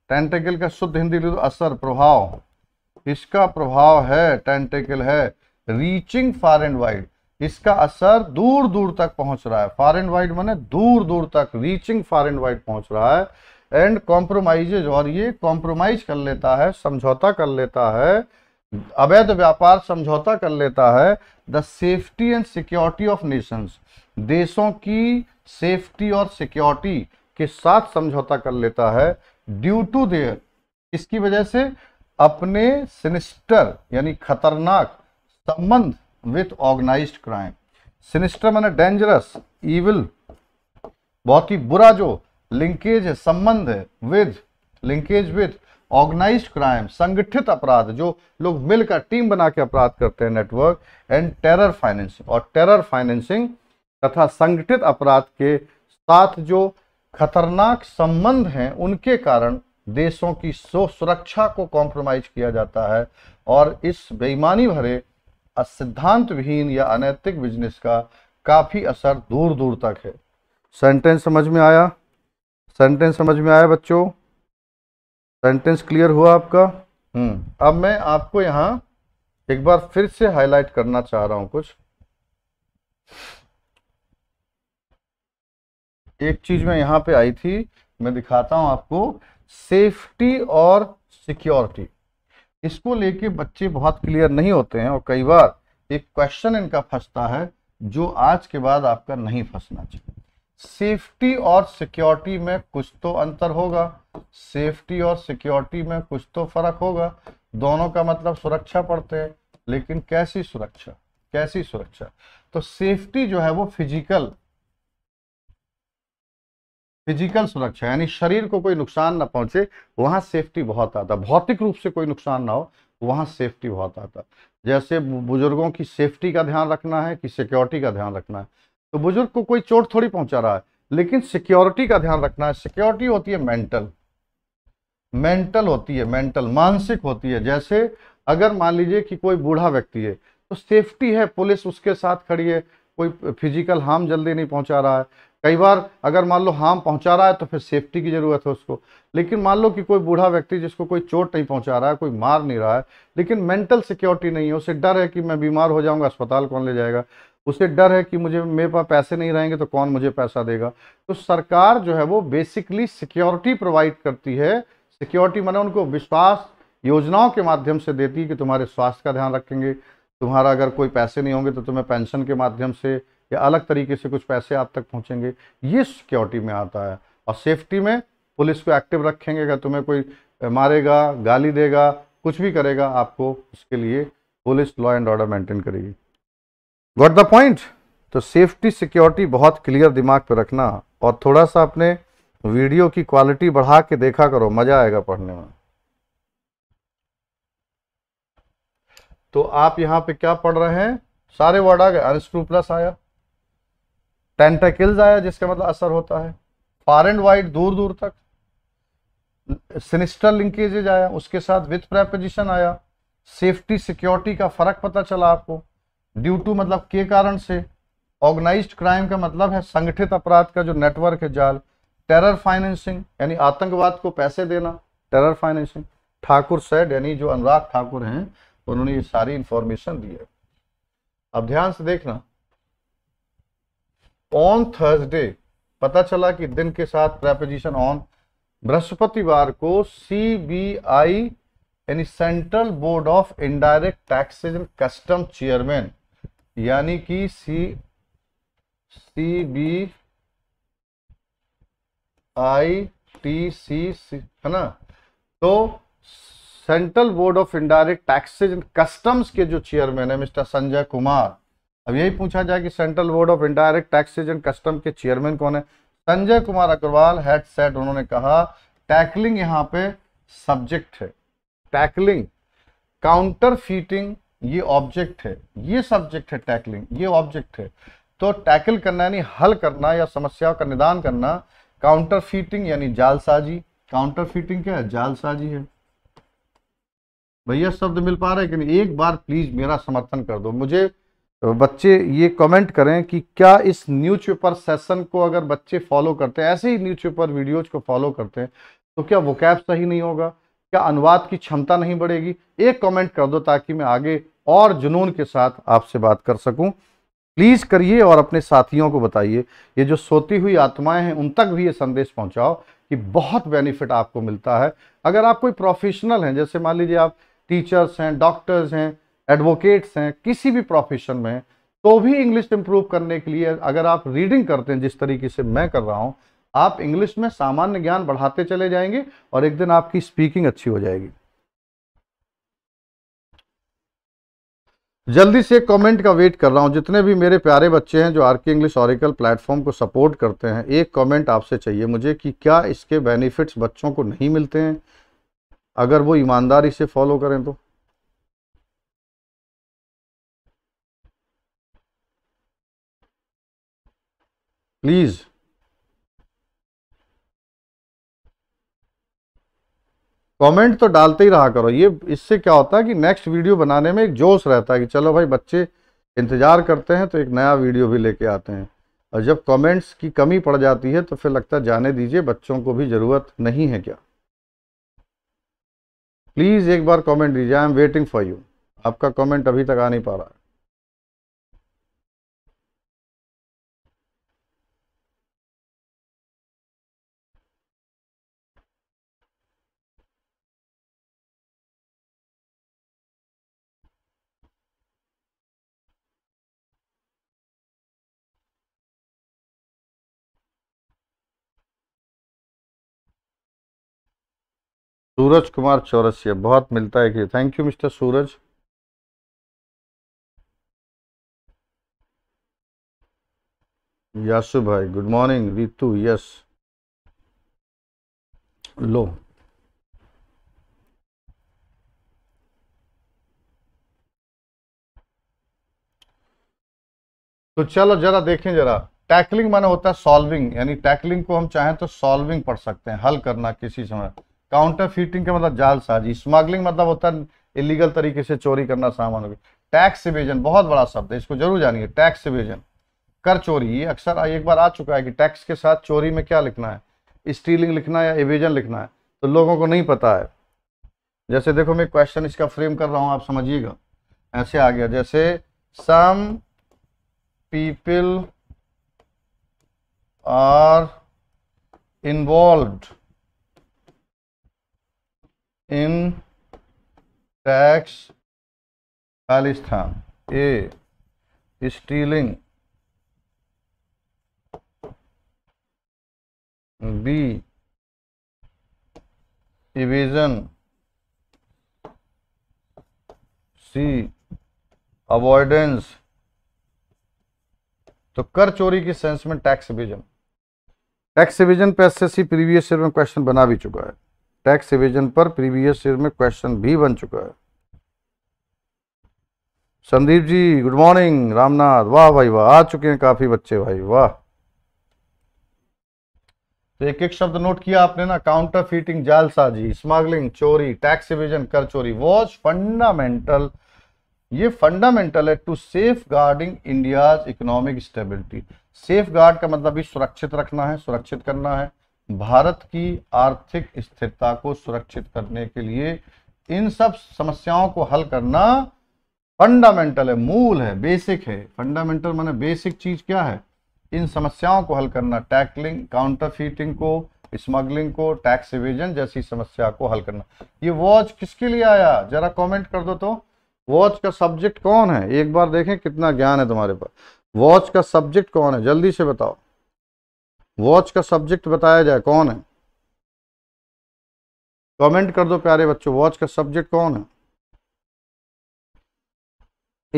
टेंटेकल का शुद्ध हिंदी लिख दो असर प्रभाव इसका प्रभाव है टेंटेकल है रीचिंग फार एंड वाइड इसका असर दूर दूर तक पहुंच रहा है फार एंड वाइड माने दूर दूर तक रीचिंग फार एंड वाइड पहुंच रहा है एंड कॉम्प्रोमाइजेज और ये कॉम्प्रोमाइज कर लेता है समझौता कर लेता है अवैध व्यापार समझौता कर लेता है the safety and security of nations देशों की सेफ्टी और सिक्योरिटी के साथ समझौता कर लेता है ड्यू टू देयर इसकी वजह से अपने सिनिस्टर यानी खतरनाक संबंध विथ ऑर्गेनाइज्ड क्राइम सिनिस्टर मैंने डेंजरस ईविल बहुत ही बुरा जो लिंकेज है संबंध है with linkage with organised crime संगठित अपराध जो लोग मिलकर टीम बना के अपराध करते हैं नेटवर्क एंड टेरर फाइनेंसिंग और टेरर फाइनेंसिंग तथा संगठित अपराध के साथ जो खतरनाक संबंध हैं उनके कारण देशों की सुरक्षा को कॉम्प्रोमाइज किया जाता है और इस बेईमानी भरे असिद्धांत विहीन या अनैतिक बिजनेस का काफ़ी असर दूर दूर तक है सेंटेंस समझ में आया सेंटेंस समझ में आया बच्चों सेंटेंस क्लियर हुआ आपका हम्म अब मैं आपको यहां एक बार फिर से हाईलाइट करना चाह रहा हूं कुछ एक चीज में यहां पे आई थी मैं दिखाता हूं आपको सेफ्टी और सिक्योरिटी इसको लेके बच्चे बहुत क्लियर नहीं होते हैं और कई बार एक क्वेश्चन इनका फंसता है जो आज के बाद आपका नहीं फंसना चाहिए सेफ्टी और सिक्योरिटी में कुछ तो अंतर होगा सेफ्टी और सिक्योरिटी में कुछ तो फर्क होगा दोनों का मतलब सुरक्षा पड़ते हैं लेकिन कैसी सुरक्षा कैसी सुरक्षा तो सेफ्टी जो है वो फिजिकल फिजिकल सुरक्षा यानी शरीर को कोई नुकसान ना पहुंचे वहां सेफ्टी बहुत आता भौतिक रूप से कोई नुकसान ना हो वहां सेफ्टी बहुत आता जैसे बुजुर्गों की सेफ्टी का ध्यान रखना है कि सिक्योरिटी का ध्यान रखना है तो बुजुर्ग को कोई चोट थोड़ी पहुंचा रहा है लेकिन सिक्योरिटी का ध्यान रखना है सिक्योरिटी होती है मेंटल मेंटल होती है मेंटल मानसिक होती है जैसे अगर मान लीजिए कि कोई बूढ़ा व्यक्ति है तो सेफ्टी है पुलिस उसके साथ खड़ी है कोई फिजिकल हार्म जल्दी नहीं पहुंचा रहा है कई बार अगर मान लो हार्म पहुंचा रहा है तो फिर सेफ्टी की ज़रूरत है उसको लेकिन मान लो कि कोई बूढ़ा व्यक्ति जिसको कोई चोट नहीं पहुंचा रहा है कोई मार नहीं रहा है लेकिन मेंटल सिक्योरिटी नहीं है उसे डर है कि मैं बीमार हो जाऊंगा अस्पताल कौन ले जाएगा उसे डर है कि मुझे मेरे पास पैसे नहीं रहेंगे तो कौन मुझे पैसा देगा तो सरकार जो है वो बेसिकली सिक्योरिटी प्रोवाइड करती है सिक्योरिटी मैंने उनको विश्वास योजनाओं के माध्यम से देती है कि तुम्हारे स्वास्थ्य का ध्यान रखेंगे तुम्हारा अगर कोई पैसे नहीं होंगे तो तुम्हें पेंशन के माध्यम से या अलग तरीके से कुछ पैसे आप तक पहुँचेंगे ये सिक्योरिटी में आता है और सेफ्टी में पुलिस को एक्टिव रखेंगे अगर तुम्हें कोई मारेगा गाली देगा कुछ भी करेगा आपको उसके लिए police law and order maintain करेगी गॉट द पॉइंट तो सेफ्टी सिक्योरिटी बहुत क्लियर दिमाग पे रखना और थोड़ा सा अपने वीडियो की क्वालिटी बढ़ा के देखा करो मज़ा आएगा पढ़ने में तो आप यहाँ पे क्या पढ़ रहे हैं सारे वर्ड आ गए अनस्क्रूपलस आया टेंटाकिल्स आया जिसका मतलब असर होता है फार एंड वाइड दूर दूर तक सिनिस्टर लिंकेजेज आया उसके साथ विथ प्रेपोजिशन आया सेफ्टी सिक्योरिटी का फर्क पता चला आपको ड्यू टू मतलब के कारण से ऑर्गेनाइज्ड क्राइम का मतलब है संगठित अपराध का जो नेटवर्क है जाल टेरर फाइनेंसिंग यानी आतंकवाद को पैसे देना टेरर फाइनेंसिंग ठाकुर सेड यानी जो अनुराग ठाकुर हैं उन्होंने ये सारी इंफॉर्मेशन दी है अब ध्यान से देखना ऑन थर्सडे पता चला कि दिन के साथ प्रेपोजिशन ऑन बृहस्पतिवार को सीबीआई यानी central board of indirect taxes and custom chairman यानी कि सी C B I T C है ना तो central board of indirect taxes and customs के जो चेयरमैन है मिस्टर संजय कुमार अब यही पूछा जाए कि central board of indirect taxes and custom के चेयरमैन कौन है संजय कुमार अग्रवाल हेड सेट उन्होंने कहा टैकलिंग यहां पे सब्जेक्ट है टैकलिंग काउंटर फीटिंग ये ऑब्जेक्ट है ये सब्जेक्ट है टैकलिंग ये ऑब्जेक्ट है तो टैकल करना यानी हल करना या समस्या का निदान करना काउंटर फीटिंग यानी जालसाजी काउंटर फीटिंग क्या है जालसाजी है भैया शब्द मिल पा रहे हैं कि नहीं एक बार प्लीज मेरा समर्थन कर दो मुझे बच्चे ये कमेंट करें कि क्या इस न्यूज पेपर सेशन को अगर बच्चे फॉलो करते हैं ऐसे ही न्यूज पेपर वीडियोज को फॉलो करते हैं तो क्या कैप सही नहीं होगा क्या अनुवाद की क्षमता नहीं बढ़ेगी एक कमेंट कर दो ताकि मैं आगे और जुनून के साथ आपसे बात कर सकूं प्लीज़ करिए और अपने साथियों को बताइए ये जो सोती हुई आत्माएं हैं उन तक भी ये संदेश पहुंचाओ कि बहुत बेनिफिट आपको मिलता है अगर आप कोई प्रोफेशनल हैं जैसे मान लीजिए आप टीचर्स हैं डॉक्टर्स हैं एडवोकेट्स हैं किसी भी प्रोफेशन में तो भी इंग्लिश इम्प्रूव करने के लिए अगर आप रीडिंग करते हैं जिस तरीके से मैं कर रहा हूँ आप इंग्लिश में सामान्य ज्ञान बढ़ाते चले जाएंगे और एक दिन आपकी स्पीकिंग अच्छी हो जाएगी जल्दी से कमेंट का वेट कर रहा हूं जितने भी मेरे प्यारे बच्चे हैं जो आर के इंग्लिश ऑरिकल प्लेटफॉर्म को सपोर्ट करते हैं एक कमेंट आपसे चाहिए मुझे कि क्या इसके बेनिफिट्स बच्चों को नहीं मिलते हैं अगर वो ईमानदारी से फॉलो करें तो प्लीज़ कमेंट तो डालते ही रहा करो ये इससे क्या होता है कि नेक्स्ट वीडियो बनाने में एक जोश रहता है कि चलो भाई बच्चे इंतज़ार करते हैं तो एक नया वीडियो भी लेके आते हैं और जब कमेंट्स की कमी पड़ जाती है तो फिर लगता है जाने दीजिए बच्चों को भी ज़रूरत नहीं है क्या प्लीज़ एक बार कमेंट दीजिए I am waiting for you आपका कमेंट अभी तक आ नहीं पा रहा है सूरज कुमार चौरसिया बहुत मिलता है कि थैंक यू मिस्टर सूरज यासु भाई गुड मॉर्निंग रितु यस लो तो चलो जरा देखें जरा टैकलिंग माने होता है सॉल्विंग यानी टैकलिंग को हम चाहें तो सॉल्विंग पढ़ सकते हैं हल करना किसी समय काउंटर फिटिंग का मतलब जालसाजी स्मगलिंग मतलब होता है इलीगल तरीके से चोरी करना सामान की टैक्स इवेजन बहुत बड़ा शब्द है इसको जरूर जानिए टैक्स इवेजन कर चोरी ये अक्सर एक बार आ चुका है कि टैक्स के साथ चोरी में क्या लिखना है स्टीलिंग लिखना है या इवेजन लिखना है तो लोगों को नहीं पता है जैसे देखो मैं क्वेश्चन इसका फ्रेम कर रहा हूँ आप समझिएगा ऐसे आ गया जैसे some people are involved in tax Khalistan A stealing B evasion C avoidance तो कर चोरी के सेंस में टैक्स इविजन टैक्स इविजन पे सी प्रीवियस ईयर में क्वेश्चन बना भी चुका है टैक्स रिविजन पर प्रीवियस ईयर में क्वेश्चन भी बन चुका है संदीप जी गुड मॉर्निंग रामनाथ वाह भाई वाह आ चुके हैं काफी बच्चे भाई वाह तो एक एक शब्द नोट किया आपने ना काउंटर फीटिंग जालसाजी स्मगलिंग चोरी टैक्स इविजन कर चोरी वॉज फंडामेंटल ये फंडामेंटल है to safeguarding India's economic stability safeguard का मतलब भी सुरक्षित रखना है सुरक्षित करना है भारत की आर्थिक स्थिरता को सुरक्षित करने के लिए इन सब समस्याओं को हल करना फंडामेंटल है मूल है बेसिक है फंडामेंटल माने बेसिक चीज क्या है इन समस्याओं को हल करना टैकलिंग काउंटरफीटिंग को स्मगलिंग को टैक्स इवेजन जैसी समस्या को हल करना ये वॉच किसके लिए आया जरा कमेंट कर दो तो वॉच का सब्जेक्ट कौन है एक बार देखें कितना ज्ञान है तुम्हारे पास वॉच का सब्जेक्ट कौन है जल्दी से बताओ वॉच का सब्जेक्ट बताया जाए कौन है कमेंट कर दो प्यारे बच्चों वॉच का सब्जेक्ट कौन है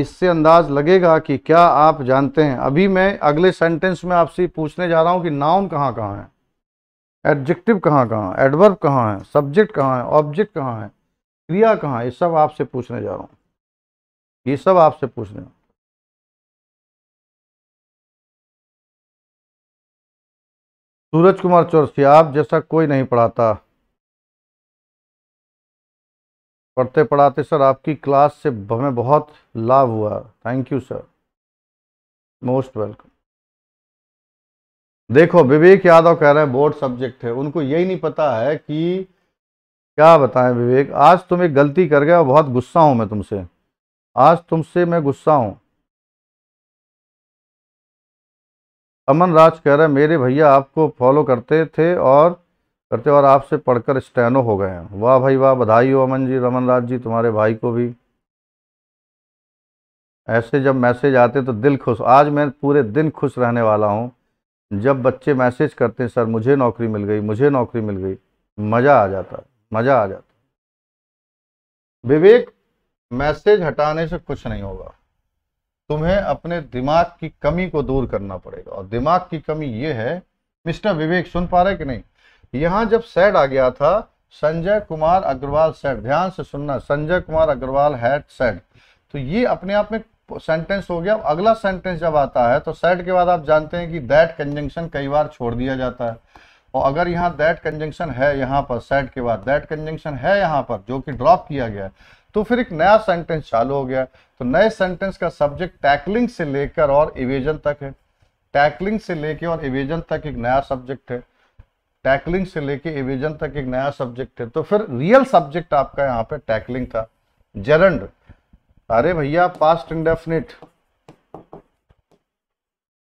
इससे अंदाज लगेगा कि क्या आप जानते हैं अभी मैं अगले सेंटेंस में आपसे पूछने जा रहा हूं कि नाउन कहाँ कहाँ है एडजेक्टिव कहाँ कहाँ है एडवर्ब कहाँ है सब्जेक्ट कहाँ है ऑब्जेक्ट कहाँ है क्रिया कहाँ है ये सब आपसे पूछने जा रहा हूँ ये सब आपसे पूछने जा रहा सूरज कुमार चौरसिया आप जैसा कोई नहीं पढ़ाता पढ़ते पढ़ाते सर आपकी क्लास से हमें बहुत लाभ हुआ thank you sir most welcome देखो विवेक यादव कह रहे हैं बोर्ड सब्जेक्ट है उनको यही नहीं पता है कि क्या बताएं विवेक आज तुम एक गलती कर गए और बहुत गुस्सा हूं मैं तुमसे आज तुमसे मैं गुस्सा हूं अमन राज कह रहे हैं मेरे भैया आपको फॉलो करते थे और करते और आपसे पढ़कर स्टैनो हो गए हैं वाह भाई वाह बधाई हो अमन जी रमन राज जी तुम्हारे भाई को भी ऐसे जब मैसेज आते तो दिल खुश आज मैं पूरे दिन खुश रहने वाला हूँ जब बच्चे मैसेज करते हैं सर मुझे नौकरी मिल गई मुझे नौकरी मिल गई मज़ा आ जाता मज़ा आ जाता विवेक मैसेज हटाने से कुछ नहीं होगा तुम्हें अपने दिमाग की कमी को दूर करना पड़ेगा और दिमाग की कमी ये है मिस्टर विवेक सुन पा रहे कि नहीं यहाँ जब सैड आ गया था संजय कुमार अग्रवाल सैड ध्यान से सुनना संजय कुमार अग्रवाल हैड सेड तो ये अपने आप में सेंटेंस हो गया अगला सेंटेंस जब आता है तो सेड के बाद आप जानते हैं कि दैट कंजंक्शन कई बार छोड़ दिया जाता है और अगर यहाँ दैट कंजंक्शन है यहाँ पर सेट के बाद दैट कंजंक्शन है यहाँ पर जो कि ड्रॉप किया गया है तो फिर एक नया सेंटेंस चालू हो गया तो नए सेंटेंस का सब्जेक्ट टैकलिंग से लेकर और इवेजन तक है टैकलिंग से लेकर और इवेजन तक एक नया सब्जेक्ट है टैकलिंग से लेकर इवेजन तक एक नया सब्जेक्ट है तो फिर रियल सब्जेक्ट आपका यहाँ पे टैकलिंग था जेरंड अरे भैया पास्ट इंडेफिनिट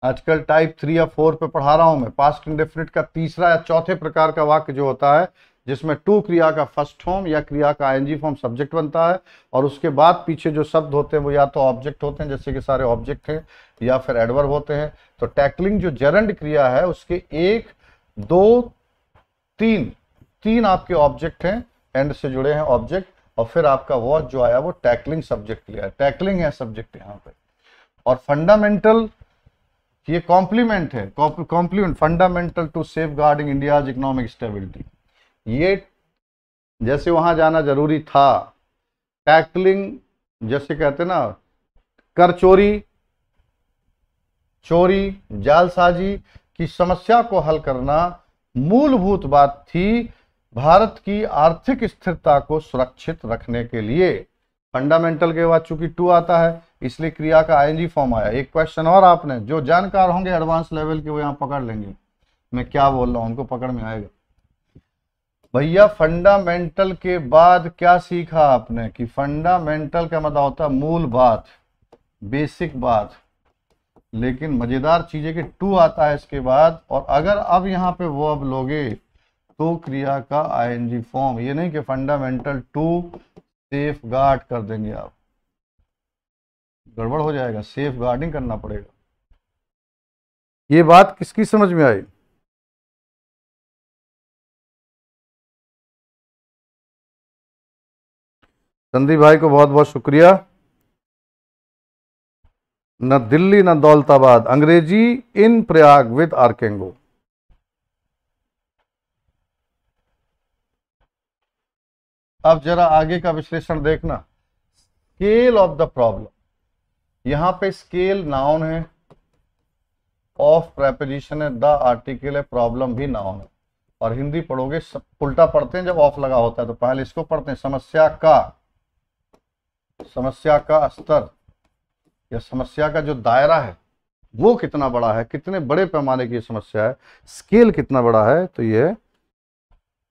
आजकल टाइप थ्री या फोर पे पढ़ा रहा हूं मैं पास्ट इंडेफिनिट का तीसरा या चौथे प्रकार का वाक्य जो होता है जिसमें टू क्रिया का फर्स्ट फॉर्म या क्रिया का आईएनजी फॉर्म सब्जेक्ट बनता है और उसके बाद पीछे जो शब्द होते हैं वो या तो ऑब्जेक्ट होते हैं जैसे कि सारे ऑब्जेक्ट हैं या फिर एडवर्ब होते हैं तो टैकलिंग जो जेरेंड क्रिया है उसके एक दो तीन तीन आपके ऑब्जेक्ट हैं एंड से जुड़े हैं ऑब्जेक्ट और फिर आपका वॉच जो आया वो टैकलिंग सब्जेक्ट लिया है टैकलिंग है सब्जेक्ट यहाँ पे और फंडामेंटल ये कॉम्प्लीमेंट है complement fundamental to safeguarding India's economic stability ये जैसे वहाँ जाना जरूरी था टैकलिंग जैसे कहते ना कर चोरी चोरी जालसाजी की समस्या को हल करना मूलभूत बात थी भारत की आर्थिक स्थिरता को सुरक्षित रखने के लिए फंडामेंटल के बाद चूंकि टू आता है इसलिए क्रिया का आईएनजी फॉर्म आया एक क्वेश्चन और आपने जो जानकार होंगे एडवांस लेवल के वो यहाँ पकड़ लेंगे मैं क्या बोल रहा हूँ उनको पकड़ में आएगा भैया फंडामेंटल के बाद क्या सीखा आपने कि फंडामेंटल का मतलब होता है मूल बात बेसिक बात लेकिन मजेदार चीज है कि टू आता है इसके बाद और अगर अब यहाँ पे वो अब लोगे तो क्रिया का आईएनजी फॉर्म ये नहीं कि फंडामेंटल टू सेफ गार्ड कर देंगे आप गड़बड़ हो जाएगा सेफ गार्डिंग करना पड़ेगा ये बात किसकी समझ में आई संदीप भाई को बहुत बहुत शुक्रिया न दिल्ली न दौलताबाद अंग्रेजी इन प्रयाग विद आर्केंगो अब जरा आगे का विश्लेषण देखना स्केल ऑफ द प्रॉब्लम यहां पे स्केल नाउन है ऑफ प्रेपोजिशन है द आर्टिकल है प्रॉब्लम भी नाउन है और हिंदी पढ़ोगे उल्टा पढ़ते हैं जब ऑफ लगा होता है तो पहले इसको पढ़ते हैं समस्या का समस्या का स्तर या समस्या का जो दायरा है वो कितना बड़ा है कितने बड़े पैमाने की समस्या है स्केल कितना बड़ा है तो ये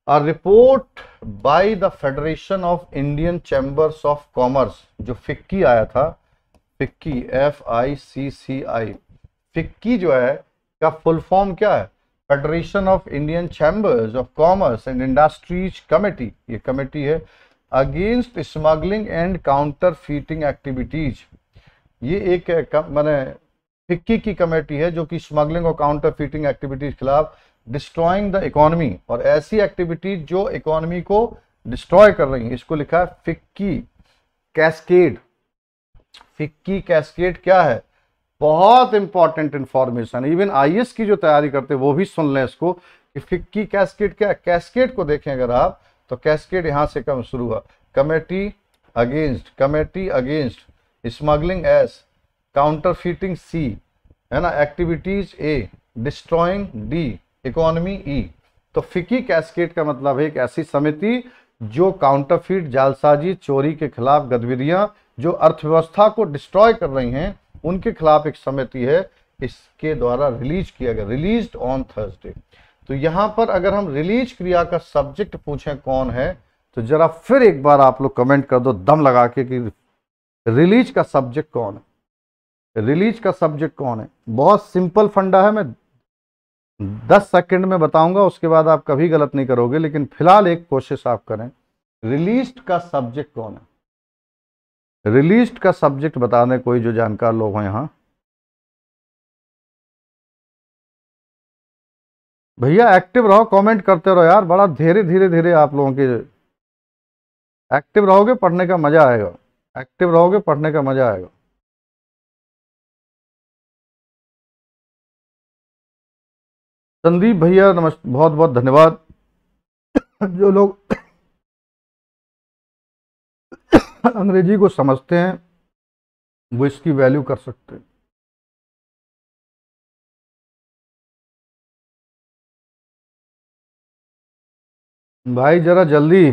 a report by the federation of Indian chambers of commerce जो फिक्की आया था FICCI F I C C I FICCI जो है का फुल फॉर्म क्या है federation of Indian chambers of commerce and industries committee ये कमेटी है against smuggling and counterfeiting activities ये एक मैंने फिक्की की कमेटी है जो कि स्मगलिंग और काउंटर फीटिंग एक्टिविटीज खिलाफ डिस्ट्रॉइंग द इकोनॉमी और ऐसी एक्टिविटीज जो इकोनॉमी को डिस्ट्रॉय कर रही है इसको लिखा है फिक्की कैस्केड फिक्की कैस्केड क्या है बहुत इंपॉर्टेंट इंफॉर्मेशन इवन आईएएस की जो तैयारी करते हैं वो भी सुन लें इसको कि फिक्की कैस्केड क्या कैस्केड को देखें अगर आप तो कैस्केड यहाँ से कम शुरू हुआ committee against committee against smuggling S counterfeiting C है ना activities A destroying D economy E तो फिकी कैस्केड का मतलब है एक ऐसी समिति जो काउंटरफीट जालसाजी चोरी के खिलाफ गतिविधियां जो अर्थव्यवस्था को डिस्ट्रॉय कर रही हैं उनके खिलाफ एक समिति है इसके द्वारा रिलीज किया गया रिलीज ऑन थर्सडे तो यहां पर अगर हम रिलीज क्रिया का सब्जेक्ट पूछें कौन है तो जरा फिर एक बार आप लोग कमेंट कर दो दम लगा के कि रिलीज का सब्जेक्ट कौन है रिलीज का सब्जेक्ट कौन है बहुत सिंपल फंडा है मैं दस सेकंड में बताऊंगा उसके बाद आप कभी गलत नहीं करोगे लेकिन फिलहाल एक कोशिश आप करें रिलीज का सब्जेक्ट कौन है रिलीज का सब्जेक्ट बता दें कोई जो जानकार लोग हो यहां भैया एक्टिव रहो कमेंट करते रहो यार बड़ा धीरे धीरे धीरे आप लोगों के एक्टिव रहोगे पढ़ने का मज़ा आएगा एक्टिव रहोगे पढ़ने का मज़ा आएगा संदीप भैया नमस्ते बहुत बहुत धन्यवाद जो लोग अंग्रेजी को समझते हैं वो इसकी वैल्यू कर सकते हैं भाई ज़रा जल्दी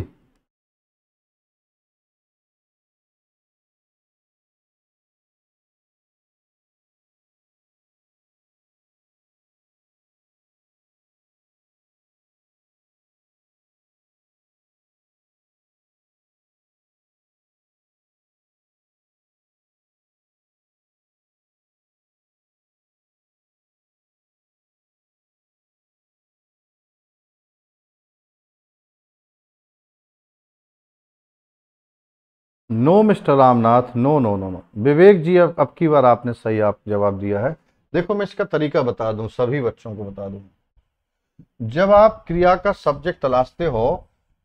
no mister Ramnath no no no no Vivek ji अब अब की बार आपने सही आप जवाब दिया है देखो मैं इसका तरीका बता दूं सभी बच्चों को बता दूं जब आप क्रिया का सब्जेक्ट तलाशते हो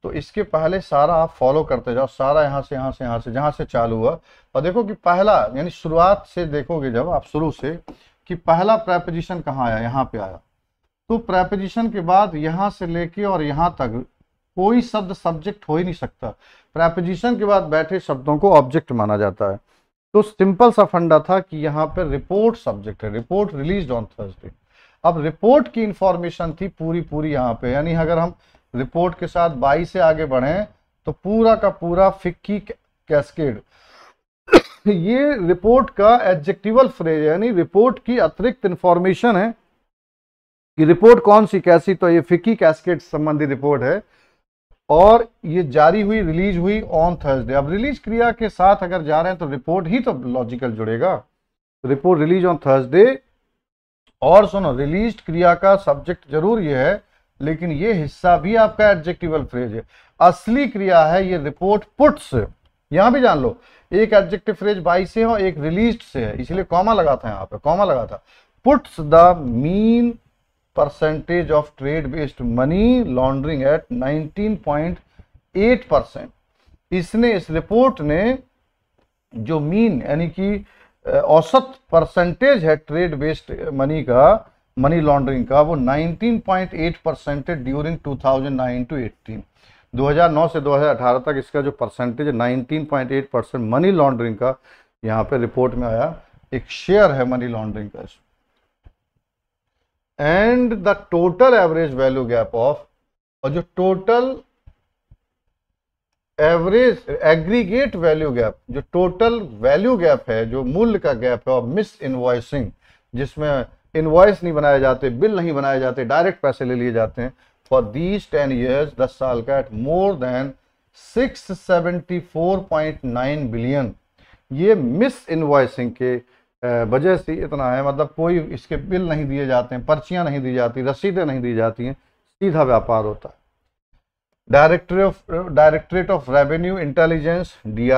तो इसके पहले सारा आप फॉलो करते जाओ सारा यहाँ से यहाँ से यहाँ से जहाँ से चालू हुआ और देखो कि पहला यानी शुरुआत से देखोगे जब आप शुरू से कि पहला प्रेपोजिशन कहाँ आया यहाँ पे आया तो प्रेपोजिशन के बाद यहाँ से लेके और यहाँ तक कोई शब्द सब्जेक्ट हो ही नहीं सकता प्रेपोजिशन के बाद बैठे शब्दों को ऑब्जेक्ट माना जाता है तो सिंपल सा फंडा था कि यहाँ पर रिपोर्ट सब्जेक्ट है रिपोर्ट रिलीज ऑन थर्सडे अब रिपोर्ट की इंफॉर्मेशन थी पूरी पूरी यहाँ पे यानी अगर हम रिपोर्ट के साथ बाई से आगे बढ़ें तो पूरा का पूरा फिक्की कैस्केड ये रिपोर्ट का एडजेक्टिवल फ्रेज यानी रिपोर्ट की अतिरिक्त इंफॉर्मेशन है कि रिपोर्ट कौन सी कैसी तो ये फिक्की कैस्केड संबंधी रिपोर्ट है और ये जारी हुई रिलीज हुई ऑन थर्सडे अब रिलीज क्रिया के साथ अगर जा रहे हैं तो रिपोर्ट ही तो लॉजिकल जुड़ेगा रिपोर्ट रिलीज ऑन थर्सडे और सुनो रिलीज क्रिया का सब्जेक्ट जरूर ये है लेकिन ये हिस्सा भी आपका एडजेक्टिवल फ्रेज है असली क्रिया है ये रिपोर्ट पुट्स यहां भी जान लो एक एडजेक्टिव फ्रेज बाई से और एक रिलीज से है इसलिए कॉमा लगा था यहां पर कॉमा लगा था puts the mean percentage of trade based money laundering at 19.8 percent इसने इस रिपोर्ट ने जो मीन यानी कि औसत परसेंटेज है ट्रेड बेस्ड मनी का मनी लॉन्ड्रिंग का वो 19.8 परसेंट है ड्यूरिंग 2009 टू 18 2009 से 2018 तक इसका जो परसेंटेज 19.8 परसेंट मनी लॉन्ड्रिंग का यहाँ पे रिपोर्ट में आया एक शेयर है मनी लॉन्ड्रिंग का इसमें and the total average value gap of और जो total average aggregate value gap जो टोटल वैल्यू गैप है जो मूल्य का गैप है और मिस इनवॉइसिंग जिसमें इनवॉइस नहीं बनाए जाते बिल नहीं बनाए जाते डायरेक्ट पैसे ले लिए जाते हैं फॉर दीज टेन ईयर्स दस साल का एट मोर देन 674.9 बिलियन ये मिस इनवॉइसिंग के वजह से इतना है मतलब कोई इसके बिल नहीं दिए जाते हैं पर्चियाँ नहीं दी जाती रसीदें नहीं दी जाती हैं सीधा व्यापार होता है director of directorate of revenue intelligence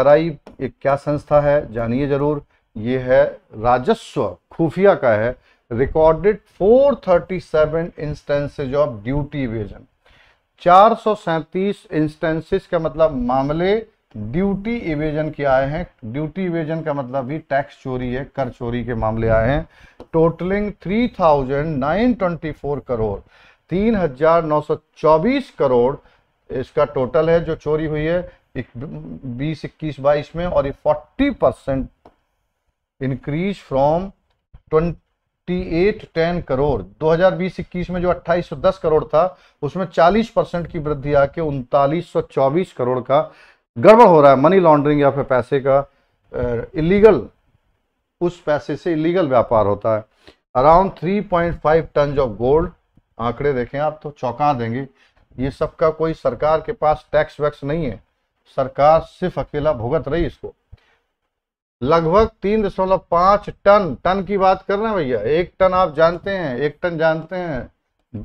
आई एक क्या संस्था है जानिए जरूर ये है राजस्व खुफिया का है recorded 437 instances of duty evasion चार इंस्टेंसेस का मतलब मामले ड्यूटी इवेजन के आए हैं ड्यूटी इवेजन का मतलब भी टैक्स चोरी है कर चोरी के मामले आए हैं totalling three thousand nine twenty four crore तीन हजार नौ सौ चौबीस करोड़ इसका टोटल है जो चोरी हुई है बीस इक्कीस बाईस में और ये forty percent increase from twenty eight ten crore दो हजार बीस इक्कीस में जो अट्ठाईस सौ दस करोड़ था उसमें चालीस परसेंट की वृद्धि आके उनतालीस सौ चौबीस करोड़ का गड़बड़ हो रहा है मनी लॉन्ड्रिंग या फिर पैसे का इलीगल उस पैसे से इलीगल व्यापार होता है अराउंड 3.5 टन ऑफ गोल्ड आंकड़े देखें आप तो चौंका देंगे ये सबका कोई सरकार के पास टैक्स वैक्स नहीं है सरकार सिर्फ अकेला भुगत रही इसको लगभग तीन दशमलव पांच टन टन की बात कर रहे हैं भैया एक टन आप जानते हैं एक टन जानते हैं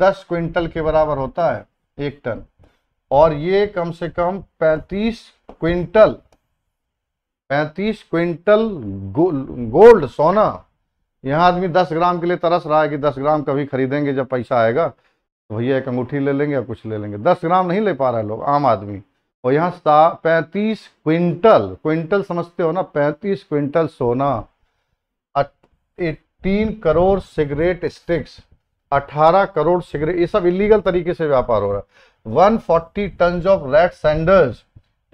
दस क्विंटल के बराबर होता है एक टन और ये कम से कम पैंतीस क्विंटल पैंतीस क्विंटल गोल्ड सोना यहाँ आदमी दस ग्राम के लिए तरस रहा है कि दस ग्राम कभी खरीदेंगे जब पैसा आएगा तो भैया एक अंगूठी ले लेंगे या कुछ ले लेंगे दस ग्राम नहीं ले पा रहा है लोग आम आदमी और यहाँ सा पैंतीस क्विंटल क्विंटल समझते हो ना पैंतीस क्विंटल सोना एटीन करोड़ सिगरेट स्टिक्स अठारह करोड़ सिगरेट ये सब इलीगल तरीके से व्यापार हो रहा है forty ton of red sandals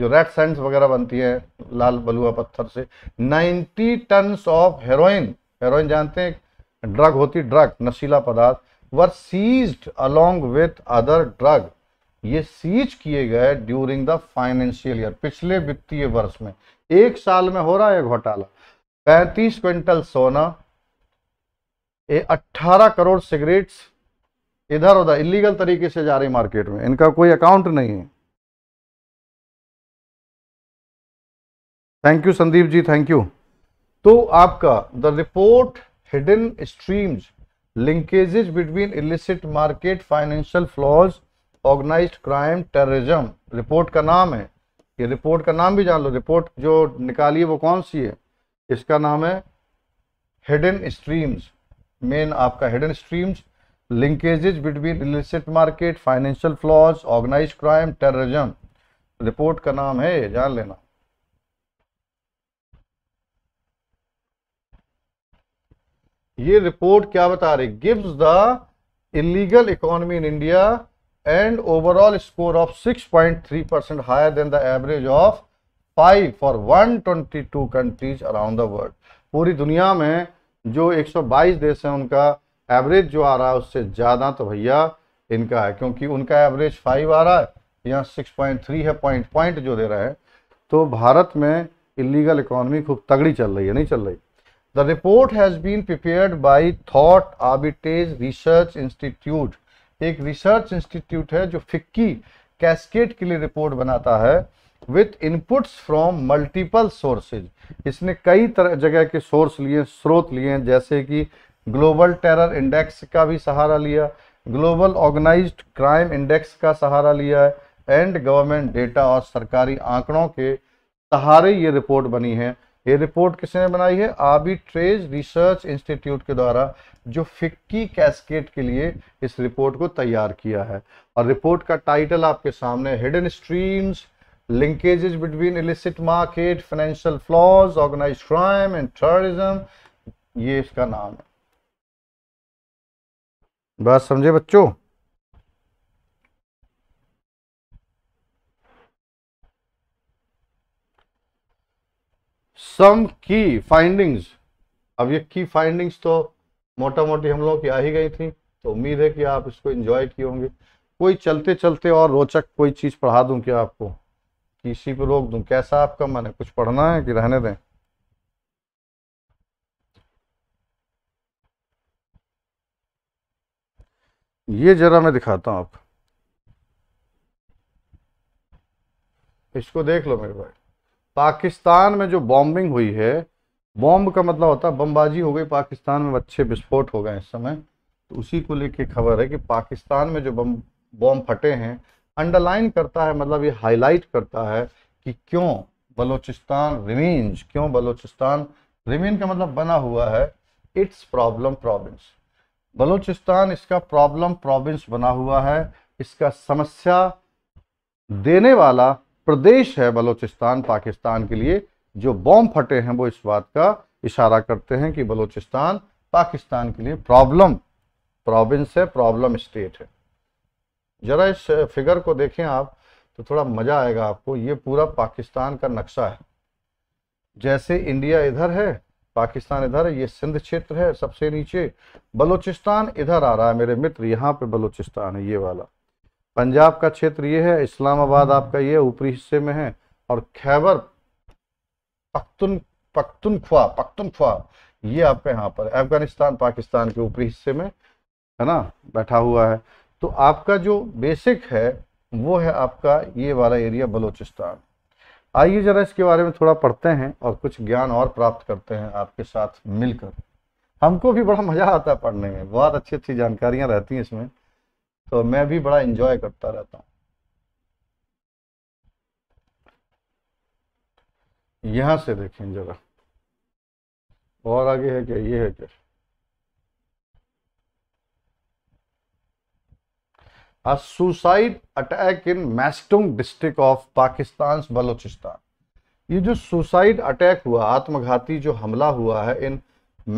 जो रेड सैंड वगैरह बनती है लाल बलुआ पत्थर से 90 टन्स ऑफ हेरोइन हेरोइन जानते हैं ड्रग होती ड्रग नशीला पदार्थ were seized along with other drug ये सीज किए गए ड्यूरिंग द फाइनेंशियल ईयर पिछले वित्तीय वर्ष में एक साल में हो रहा है घोटाला पैंतीस क्विंटल सोना अट्ठारह करोड़ सिगरेट्स इधर उधर इलीगल तरीके से जा रही मार्केट में इनका कोई अकाउंट नहीं है thank you Sandeep ji thank you तो आपका the report hidden streams linkages between illicit market financial flows organised crime terrorism report का नाम है ये रिपोर्ट का नाम भी जान लो रिपोर्ट जो निकाली है वो कौन सी है इसका नाम है हिडन स्ट्रीम्स मेन आपका hidden streams linkages between illicit market financial flows organise crime terrorism report का नाम है जान लेना ये रिपोर्ट क्या बता रही gives the illegal economy in India and overall score of 6.3 then the average of five four one for 122 countries around the world पूरी दुनिया में जो 122 देश हैं उनका एवरेज जो आ रहा है उससे ज़्यादा तो भैया इनका है क्योंकि उनका एवरेज 5 आ रहा है यहाँ 6.3 है पॉइंट पॉइंट जो दे रहे हैं तो भारत में इलीगल इकोनॉमी खूब तगड़ी चल रही है नहीं चल रही the report has been prepared by Thought Arbitrage research institute एक रिसर्च इंस्टीट्यूट है जो फिक्की कैस्केट के लिए रिपोर्ट बनाता है with inputs from multiple sources इसने कई तरह जगह के सोर्स लिए स्रोत लिए हैं जैसे कि ग्लोबल टेरर इंडेक्स का भी सहारा लिया ग्लोबल ऑर्गेनाइज क्राइम इंडेक्स का सहारा लिया है एंड गवर्नमेंट डेटा और सरकारी आंकड़ों के सहारे ये रिपोर्ट बनी है ये रिपोर्ट किसने बनाई है आर्बिट्रेज रिसर्च इंस्टीट्यूट के द्वारा जो फिक्की कैस्केट के लिए इस रिपोर्ट को तैयार किया है और रिपोर्ट का टाइटल आपके सामने hidden streams linkages between illicit market financial flows organise crime and terrorism ये इसका नाम है बात समझे बच्चों सम की फाइंडिंग्स अब ये की फाइंडिंग्स तो मोटा मोटी हम लोगों की आ ही गई थी तो उम्मीद है कि आप इसको इंजॉय किए होंगे कोई चलते चलते और रोचक कोई चीज़ पढ़ा दूं क्या आपको किसी पर रोक दूं कैसा आपका मन है कुछ पढ़ना है कि रहने दें ये जरा मैं दिखाता हूँ आप इसको देख लो मेरे भाई पाकिस्तान में जो बॉम्बिंग हुई है बॉम्ब का मतलब होता है बमबाजी हो गई पाकिस्तान में अच्छे विस्फोट हो गए इस समय तो उसी को लेके खबर है कि पाकिस्तान में जो बम बॉम्ब फटे हैं अंडरलाइन करता है मतलब ये हाईलाइट करता है कि क्यों बलोचिस्तान रिमेंज क्यों बलोचिस्तान रिमेन का मतलब बना हुआ है इट्स प्रॉब्लम प्रोविंस बलोचिस्तान इसका प्रॉब्लम प्रोविंस बना हुआ है इसका समस्या देने वाला प्रदेश है बलूचिस्तान पाकिस्तान के लिए जो बॉम्ब फटे हैं वो इस बात का इशारा करते हैं कि बलूचिस्तान पाकिस्तान के लिए प्रॉब्लम प्रोविंस है प्रॉब्लम स्टेट है ज़रा इस फिगर को देखें आप तो थोड़ा मज़ा आएगा आपको ये पूरा पाकिस्तान का नक्शा है जैसे इंडिया इधर है पाकिस्तान इधर है ये सिंध क्षेत्र है सबसे नीचे बलूचिस्तान इधर आ रहा है मेरे मित्र यहाँ पे बलूचिस्तान है ये वाला पंजाब का क्षेत्र ये है इस्लामाबाद आपका ये ऊपरी हिस्से में है और खैबर पख्तुन पख्तुनख्वा पख्तुनख्वा ये आपका यहाँ पर अफगानिस्तान पाकिस्तान के ऊपरी हिस्से में है ना बैठा हुआ है तो आपका जो बेसिक है वो है आपका ये वाला एरिया बलूचिस्तान आइए जरा इसके बारे में थोड़ा पढ़ते हैं और कुछ ज्ञान और प्राप्त करते हैं आपके साथ मिलकर हमको भी बड़ा मज़ा आता है पढ़ने में बहुत अच्छी अच्छी जानकारियाँ रहती हैं इसमें तो मैं भी बड़ा इंजॉय करता रहता हूँ यहाँ से देखें जरा और आगे है क्या ये है क्या a suicide attack in Mastung district of Pakistan's ये जो सुसाइड अटैक हुआ आत्मघाती जो हमला हुआ है इन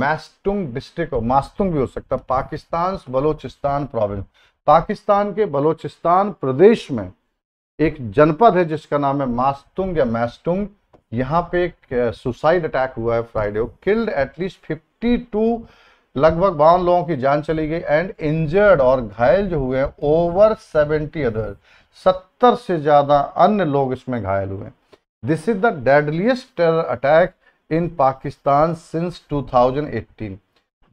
मैस्टुंग डिस्ट्रिक्ट मास्तुंग भी हो सकता है पाकिस्तान बलोचिस्तान प्रोविंस पाकिस्तान के बलूचिस्तान प्रदेश में एक जनपद है जिसका नाम है मास्तुंग या मैस्तुंग यहाँ पे एक सुसाइड अटैक हुआ है फ्राइडे किल्ड एटलीस्ट टू लगभग बावन लोगों की जान चली गई एंड इंजर्ड और घायल जो हुए हैं ओवर सेवेंटी अदर सत्तर से ज़्यादा अन्य लोग इसमें घायल हुए this is the deadliest terror attack in Pakistan since 2018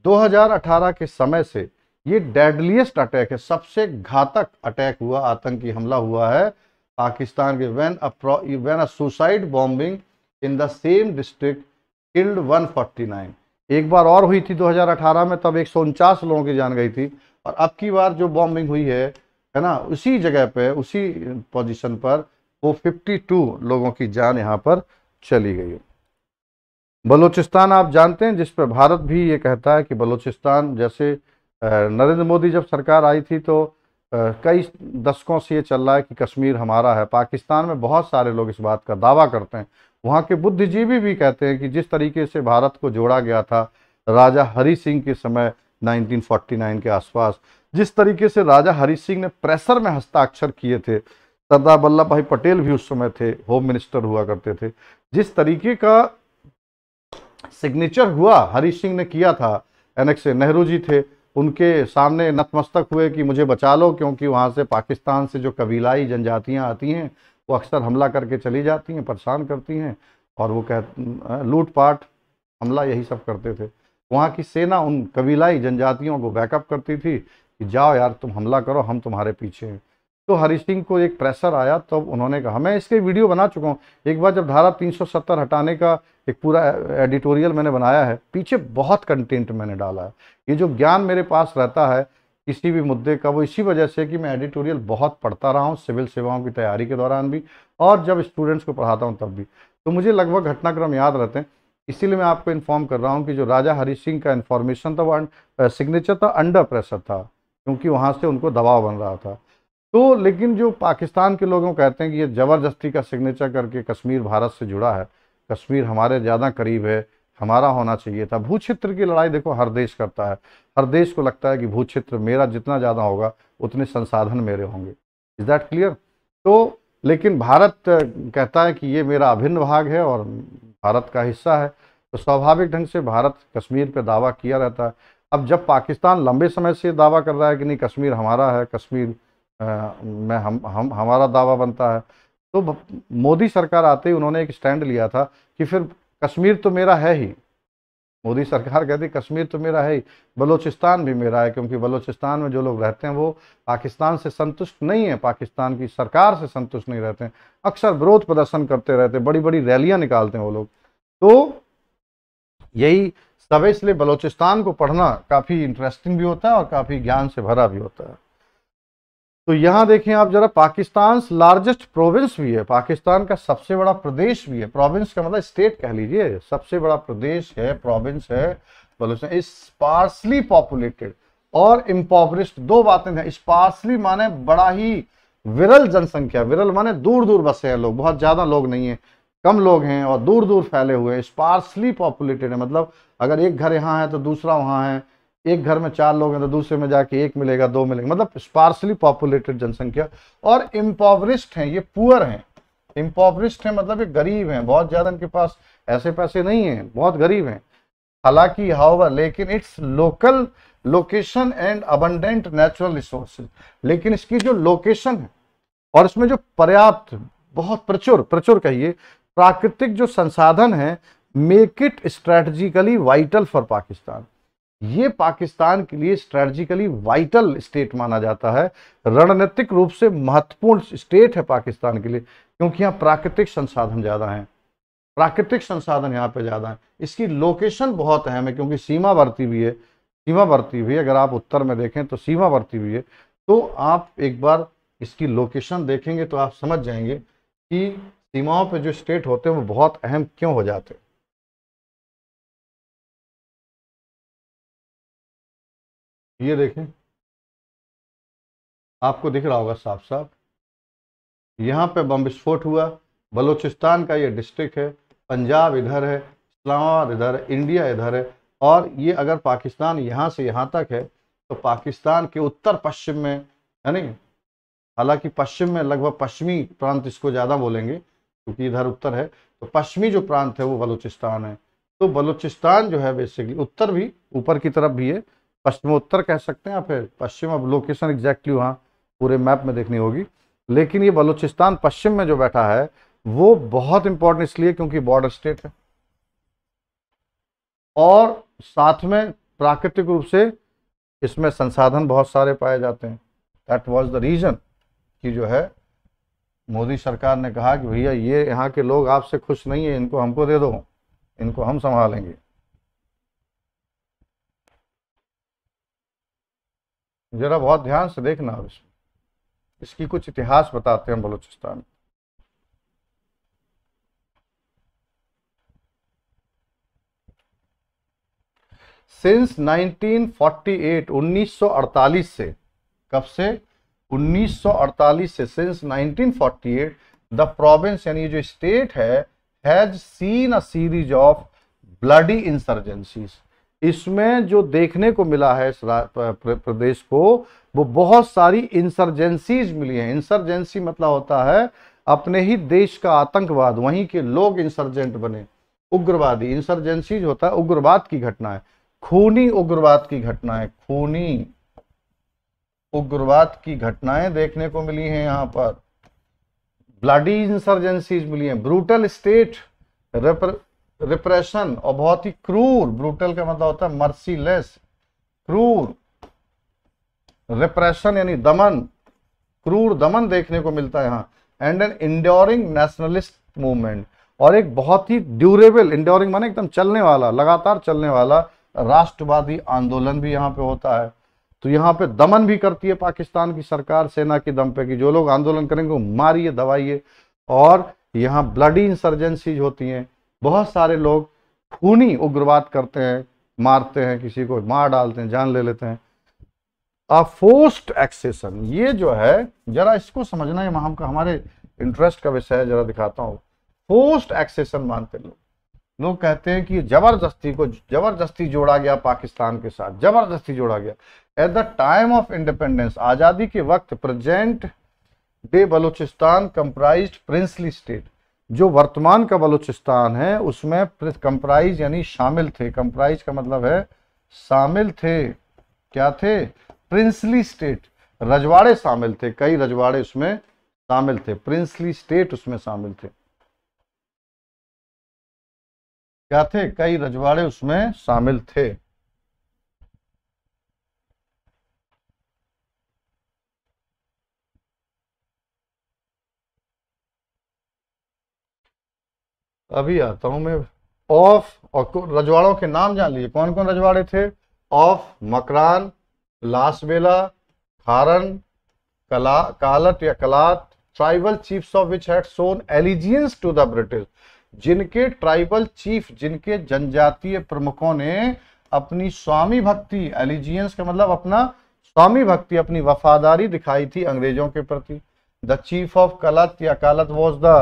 2018 के समय से ये डेडलीस्ट अटैक है सबसे घातक अटैक हुआ आतंकी हमला हुआ है पाकिस्तान के वैन वैन a suicide bombing in the same district killed 149 एक बार और हुई थी 2018 में तब एक लोगों की जान गई थी और अब की बार जो बॉम्बिंग हुई है है ना उसी जगह पे उसी पोजीशन पर वो 52 लोगों की जान यहाँ पर चली गई बलूचिस्तान आप जानते हैं जिस पर भारत भी ये कहता है कि बलूचिस्तान जैसे नरेंद्र मोदी जब सरकार आई थी तो कई दशकों से ये चल रहा है कि कश्मीर हमारा है पाकिस्तान में बहुत सारे लोग इस बात का दावा करते हैं वहाँ के बुद्धिजीवी भी कहते हैं कि जिस तरीके से भारत को जोड़ा गया था राजा हरी सिंह के समय 1949 के आसपास जिस तरीके से राजा हरी सिंह ने प्रेशर में हस्ताक्षर किए थे सरदार वल्लभ भाई पटेल भी उस समय थे होम मिनिस्टर हुआ करते थे जिस तरीके का सिग्नेचर हुआ हरी सिंह ने किया था एनएक्स नेहरू जी थे उनके सामने नतमस्तक हुए कि मुझे बचा लो क्योंकि वहाँ से पाकिस्तान से जो कबीलाई जनजातियाँ आती हैं वो अक्सर हमला करके चली जाती हैं परेशान करती हैं और वो कह लूटपाट हमला यही सब करते थे वहाँ की सेना उन कबीलाई जनजातियों को बैकअप करती थी कि जाओ यार तुम हमला करो हम तुम्हारे पीछे हैं तो हरी सिंह को एक प्रेशर आया तब तो उन्होंने कहा मैं इसके वीडियो बना चुका हूँ एक बार जब धारा 370 हटाने का एक पूरा एडिटोरियल मैंने बनाया है पीछे बहुत कंटेंट मैंने डाला है ये जो ज्ञान मेरे पास रहता है किसी भी मुद्दे का वो इसी वजह से कि मैं एडिटोरियल बहुत पढ़ता रहा हूँ सिविल सेवाओं की तैयारी के दौरान भी और जब स्टूडेंट्स को पढ़ाता हूँ तब भी तो मुझे लगभग घटनाक्रम याद रहते हैं इसीलिए मैं आपको इन्फॉर्म कर रहा हूँ कि जो राजा हरी सिंह का इन्फॉर्मेशन था वो सिग्नेचर था अंडर प्रेशर था क्योंकि वहाँ से उनको दबाव बन रहा था तो लेकिन जो पाकिस्तान के लोग कहते हैं कि ये ज़बरदस्ती का सिग्नेचर करके कश्मीर भारत से जुड़ा है कश्मीर हमारे ज़्यादा करीब है हमारा होना चाहिए था भू क्षेत्र की लड़ाई देखो हर देश करता है हर देश को लगता है कि भू क्षेत्र मेरा जितना ज़्यादा होगा उतने संसाधन मेरे होंगे इज़ दैट क्लियर तो लेकिन भारत कहता है कि ये मेरा अभिन्न भाग है और भारत का हिस्सा है तो स्वाभाविक ढंग से भारत कश्मीर पर दावा किया रहता है अब जब पाकिस्तान लंबे समय से दावा कर रहा है कि नहीं कश्मीर हमारा है कश्मीर में हम हम हमारा दावा बनता है तो मोदी सरकार आते ही उन्होंने एक स्टैंड लिया था कि फिर कश्मीर तो मेरा है ही मोदी सरकार कहती कश्मीर तो मेरा है ही बलूचिस्तान भी मेरा है क्योंकि बलूचिस्तान में जो लोग रहते हैं वो पाकिस्तान से संतुष्ट नहीं है पाकिस्तान की सरकार से संतुष्ट नहीं रहते हैं अक्सर विरोध प्रदर्शन करते रहते हैं बड़ी बड़ी रैलियां निकालते हैं वो लोग तो यही सब इसलिए बलूचिस्तान को पढ़ना काफ़ी इंटरेस्टिंग भी होता है और काफ़ी ज्ञान से भरा भी होता है तो यहां देखें आप जरा पाकिस्तान लार्जेस्ट प्रोविंस भी है पाकिस्तान का सबसे बड़ा प्रदेश भी है प्रोविंस का मतलब स्टेट कह लीजिए सबसे बड़ा प्रदेश है प्रोविंस है मतलब स्पार्सली पॉपुलेटेड और इम्पॉवरिस्ट दो बातें हैं स्पार्सली माने बड़ा ही विरल जनसंख्या विरल माने दूर दूर बसे हैं लोग बहुत ज्यादा लोग नहीं है कम लोग हैं और दूर दूर फैले हुए हैं स्पार्सली पॉपुलेटेड है मतलब अगर एक घर यहाँ है तो दूसरा वहाँ है एक घर में चार लोग हैं तो दूसरे में जाके एक मिलेगा दो मिलेगा मतलब स्पार्सली पॉपुलेटेड जनसंख्या और इम्पॉवरिस्ट हैं ये पुअर हैं इम्पॉवरिस्ट हैं मतलब ये गरीब हैं बहुत ज़्यादा इनके पास ऐसे पैसे नहीं हैं बहुत गरीब हैं हालांकि हावर लेकिन its local location and abundant natural resources लेकिन इसकी जो लोकेशन है और इसमें जो पर्याप्त बहुत प्रचुर प्रचुर कहिए प्राकृतिक जो संसाधन है make it strategically vital for Pakistan ये पाकिस्तान के लिए स्ट्रेटजिकली वाइटल स्टेट माना जाता है रणनीतिक रूप से महत्वपूर्ण स्टेट है पाकिस्तान के लिए क्योंकि यहाँ प्राकृतिक संसाधन ज़्यादा हैं प्राकृतिक संसाधन यहाँ पे ज़्यादा हैं इसकी लोकेशन बहुत अहम है क्योंकि सीमावर्ती भी है सीमावर्ती भी अगर आप उत्तर में देखें तो सीमावर्ती भी है तो आप एक बार इसकी लोकेशन देखेंगे तो आप समझ जाएंगे कि सीमाओं पर जो स्टेट होते हैं वो बहुत अहम क्यों हो जाते हैं ये देखें आपको दिख रहा होगा साफ साफ यहाँ पे बम विस्फोट हुआ बलूचिस्तान का ये डिस्ट्रिक्ट है पंजाब इधर है इस्लामाबाद इधर है इंडिया इधर है और ये अगर पाकिस्तान यहाँ से यहाँ तक है तो पाकिस्तान के उत्तर पश्चिम में है नहीं हालांकि पश्चिम में लगभग पश्चिमी प्रांत इसको ज़्यादा बोलेंगे क्योंकि इधर उत्तर है तो पश्चिमी जो प्रांत है वो बलूचिस्तान है तो बलूचिस्तान जो है बेसिकली उत्तर भी ऊपर की तरफ भी है पश्चिमोत्तर कह सकते हैं या फिर पश्चिम अब लोकेशन एग्जैक्टली वहाँ पूरे मैप में देखनी होगी लेकिन ये बलूचिस्तान पश्चिम में जो बैठा है वो बहुत इंपॉर्टेंट इसलिए क्योंकि बॉर्डर स्टेट है और साथ में प्राकृतिक रूप से इसमें संसाधन बहुत सारे पाए जाते हैं दैट वॉज द रीज़न कि जो है मोदी सरकार ने कहा कि भैया ये यहाँ के लोग आपसे खुश नहीं है इनको हमको दे दो इनको हम संभालेंगे जरा बहुत ध्यान से देखना अब इसमें इसकी कुछ इतिहास बताते हैं बलूचिस्तान सिंस 1948 1948 से कब से 1948 से सिंस 1948 द प्रोविंस यानी जो स्टेट है has seen a series of bloody insurgencies इसमें जो देखने को मिला है प्रदेश को वो बहुत सारी इंसर्जेंसीज मिली हैं इंसर्जेंसी मतलब होता है अपने ही देश का आतंकवाद वहीं के लोग इंसर्जेंट बने उग्रवादी इंसर्जेंसीज होता है उग्रवाद की घटना है खूनी उग्रवाद की घटना है खूनी उग्रवाद की घटनाएं देखने को मिली हैं यहां पर ब्लडी इंसर्जेंसीज मिली हैं ब्रूटल स्टेट रिप्रेशन और बहुत ही क्रूर ब्रूटल का मतलब होता है मर्सीलेस क्रूर रिप्रेशन यानी दमन क्रूर दमन देखने को मिलता है यहां and an enduring nationalist movement और एक बहुत ही ड्यूरेबल इंडोरिंग माने एकदम चलने वाला लगातार चलने वाला राष्ट्रवादी आंदोलन भी यहाँ पे होता है तो यहां पे दमन भी करती है पाकिस्तान की सरकार सेना के दम पे कि जो लोग आंदोलन करेंगे वो मारिए दबाइए और यहाँ ब्लडी इंसर्जेंसीज होती हैं बहुत सारे लोग खूनी उग्रवाद करते हैं मारते हैं किसी को मार डालते हैं जान ले लेते हैं अफोस्ट एक्सेसन ये जो है जरा इसको समझना है हम का हमारे इंटरेस्ट का विषय है जरा दिखाता हूँ फोस्ट एक्सेसन मानते लोग लोग कहते हैं कि जबरदस्ती को जबरदस्ती जोड़ा गया पाकिस्तान के साथ जबरदस्ती जोड़ा गया at the time of independence आज़ादी के वक्त present day Balochistan comprise princely state जो वर्तमान का बलूचिस्तान है उसमें कंप्राइज यानी शामिल थे कंप्राइज का मतलब है शामिल थे क्या थे प्रिंसली स्टेट रजवाड़े शामिल थे कई रजवाड़े उसमें शामिल थे प्रिंसली स्टेट उसमें शामिल थे क्या थे कई रजवाड़े उसमें शामिल थे अभी आता हूं मैं ऑफ और रजवाड़ों के नाम जान लीजिए कौन कौन रजवाड़े थे ऑफ मकरान लासबेला खारन कला कालट या Kalat tribal chiefs of which had sworn allegiance to the British जिनके ट्राइबल चीफ जिनके जनजातीय प्रमुखों ने अपनी स्वामी भक्ति एलिजियंस का मतलब अपना स्वामी भक्ति अपनी वफादारी दिखाई थी अंग्रेजों के प्रति द चीफ ऑफ कलत या Kalat was the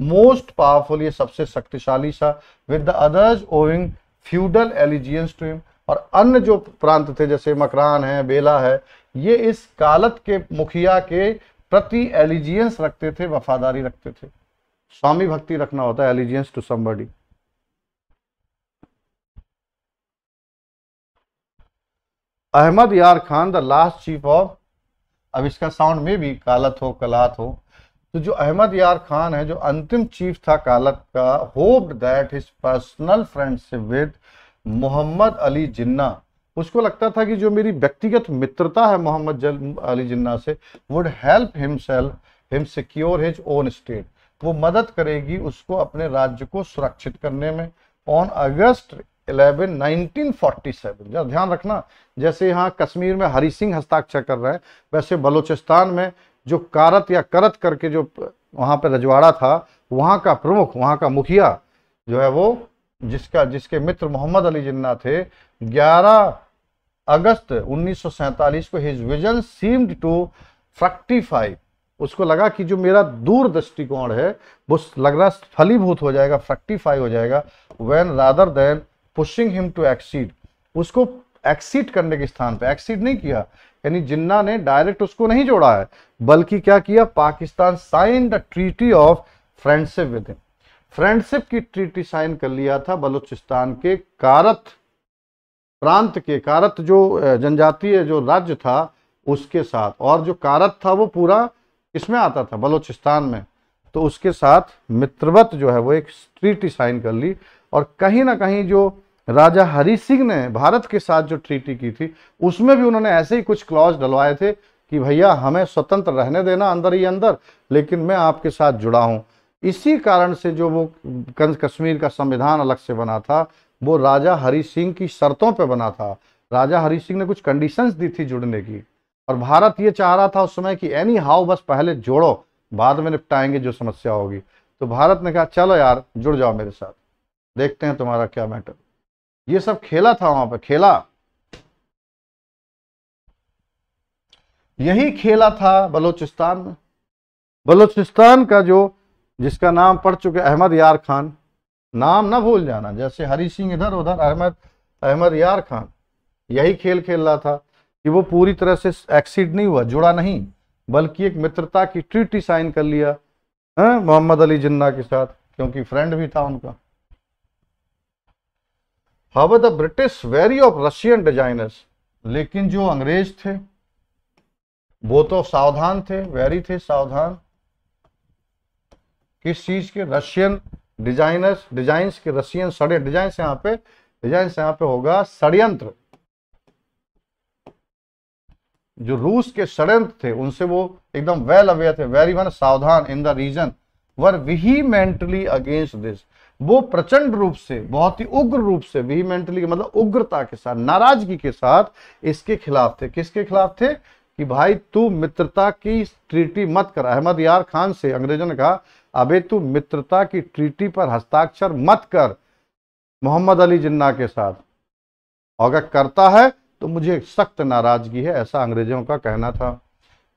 most powerful ये सबसे शक्तिशाली था with the others owing feudal allegiance to him और अन्य जो प्रांत थे जैसे मकरान है बेला है ये इस कालत के मुखिया के प्रति एलिजियंस रखते थे वफादारी रखते थे स्वामी भक्ति रखना होता है allegiance to somebody Ahmad Yar Khan the last chief of अब इसका साउंड में भी कालत हो कलात हो तो जो अहमद यार खान है जो अंतिम चीफ था कालक का hoped that his personal friendship with Mohammad Ali Jinnah उसको लगता था कि जो मेरी व्यक्तिगत मित्रता है मोहम्मद अली जिन्ना से would help himself him secure his own state वो मदद करेगी उसको अपने राज्य को सुरक्षित करने में ऑन अगस्त 11 1947 ध्यान रखना जैसे यहाँ कश्मीर में हरी सिंह हस्ताक्षर कर रहे हैं वैसे बलूचिस्तान में जो कारत या करत करके जो वहाँ पर रजवाड़ा था वहाँ का प्रमुख वहाँ का मुखिया जो है वो जिसका जिसके मित्र मोहम्मद अली जिन्ना थे 11 अगस्त 1947 को his vision seemed to fructify उसको लगा कि जो मेरा दूर दृष्टिकोण है वो लग रहा फलीभूत हो जाएगा फ्रक्टिफाई हो जाएगा when rather than pushing him to accede उसको एक्सीड करने के स्थान पे एक्सीड नहीं किया यानी जिन्ना ने डायरेक्ट उसको नहीं जोड़ा है बल्कि क्या किया Pakistan sign the treaty of friendship with him friendship की ट्रीटी साइन कर लिया था बलूचिस्तान के कारत प्रांत के कारत जो जनजातीय जो राज्य था उसके साथ और जो कारत था वो पूरा इसमें आता था बलूचिस्तान में तो उसके साथ मित्रवत जो है वो एक ट्रीटी साइन कर ली और कहीं ना कहीं जो राजा हरि सिंह ने भारत के साथ जो ट्रीटी की थी उसमें भी उन्होंने ऐसे ही कुछ क्लॉज डलवाए थे कि भैया हमें स्वतंत्र रहने देना अंदर ही अंदर लेकिन मैं आपके साथ जुड़ा हूँ इसी कारण से जो वो कश्मीर का संविधान अलग से बना था वो राजा हरि सिंह की शर्तों पर बना था राजा हरि सिंह ने कुछ कंडीशंस दी थी जुड़ने की और भारत ये चाह रहा था उस समय कि एनी हाउ बस पहले जोड़ो बाद में निपटाएंगे जो समस्या होगी तो भारत ने कहा चलो यार जुड़ जाओ मेरे साथ देखते हैं तुम्हारा क्या मैटर ये सब खेला था वहां पर खेला यही खेला था बलोचिस्तान में बलोचिस्तान का जो जिसका नाम पड़ चुके अहमद यार खान नाम ना भूल जाना जैसे हरी सिंह इधर उधर अहमद अहमद यार खान यही खेल खेल रहा था कि वो पूरी तरह से एक्सीड नहीं हुआ जुड़ा नहीं बल्कि एक मित्रता की ट्रीटी साइन कर लिया हाँ, मोहम्मद अली जिन्ना के साथ क्योंकि फ्रेंड भी था उनका however the British wary of Russian designers लेकिन जो अंग्रेज थे वो तो सावधान थे वेरी थे सावधान किस चीज के रशियन डिजाइनर्स डिजाइन के रशियन सड़े डिजाइन यहां पे डिजाइन यहां पे होगा षडयंत्र जो रूस के षडयंत्र थे उनसे वो एकदम वेल अवेयर थे वेरी वन सावधान in the region were vehemently against this वो प्रचंड रूप से बहुत ही उग्र रूप से वीमेंटली मतलब उग्रता के साथ नाराजगी के साथ इसके खिलाफ थे किसके खिलाफ थे कि भाई तू मित्रता की ट्रीटी मत कर अहमद यार खान से अंग्रेजों ने कहा अबे तू मित्रता की ट्रीटी पर हस्ताक्षर मत कर मोहम्मद अली जिन्ना के साथ अगर करता है तो मुझे सख्त नाराजगी है ऐसा अंग्रेजों का कहना था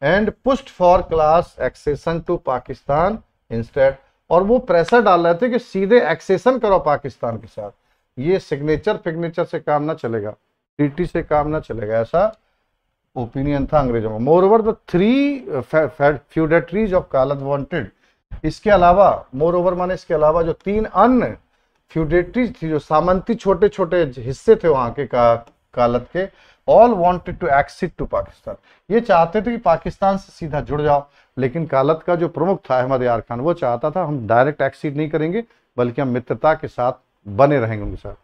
and pushed for Kalat's accession to Pakistan instead और वो प्रेशर डाल रहे थे कि सीधे एक्सेशन करो पाकिस्तान के साथ ये सिग्नेचर फिग्नेचर से काम ना चलेगा टीटी से काम ना चलेगा ऐसा ओपिनियन था अंग्रेजों का moreover the three feudatories of Kalat wanted इसके अलावा मोर ओवर माने इसके अलावा जो तीन अन्य फ्यूडेटरीज थी जो सामंती छोटे छोटे हिस्से थे वहाँ के का, कालत के all wanted to accede to Pakistan ये चाहते थे कि पाकिस्तान से सीधा जुड़ जाओ लेकिन कालत का जो प्रमुख था अहमद यार खान वो चाहता था हम डायरेक्ट एक्सिट नहीं करेंगे बल्कि हम मित्रता के साथ बने रहेंगे उनके साथ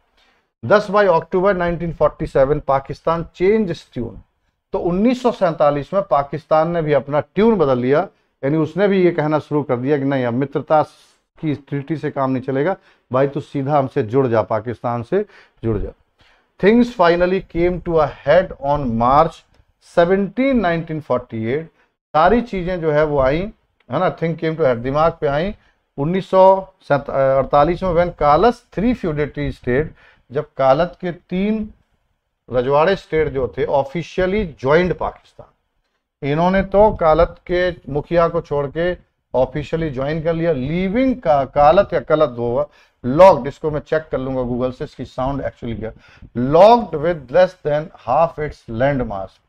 दस by October 1947 Pakistan change tune तो उन्नीस में पाकिस्तान ने भी अपना ट्यून बदल लिया यानी उसने भी ये कहना शुरू कर दिया कि नहीं अब मित्रता की ट्रिटी से काम नहीं चलेगा भाई तू सीधा हमसे जुड़ जा पाकिस्तान से जुड़ जा Things finally came to a head on March 17, 1948. सारी चीज़ें जो है वो आई है ना थिंग केम टू हेड दिमाग पे आई उन्नीस में when Kalat's three feudatory state जब कालत के तीन रजवाड़े स्टेट जो थे ऑफिशियली ज्वाइंट पाकिस्तान इन्होंने तो कालत के मुखिया को छोड़ के ऑफिशियली ज्वाइन कर लिया लीविंग का, कालत या कलत लॉक्ड इसको मैं चेक कर लूंगा गूगल से इसकी साउंड एक्चुअली क्या locked with less than half its land mass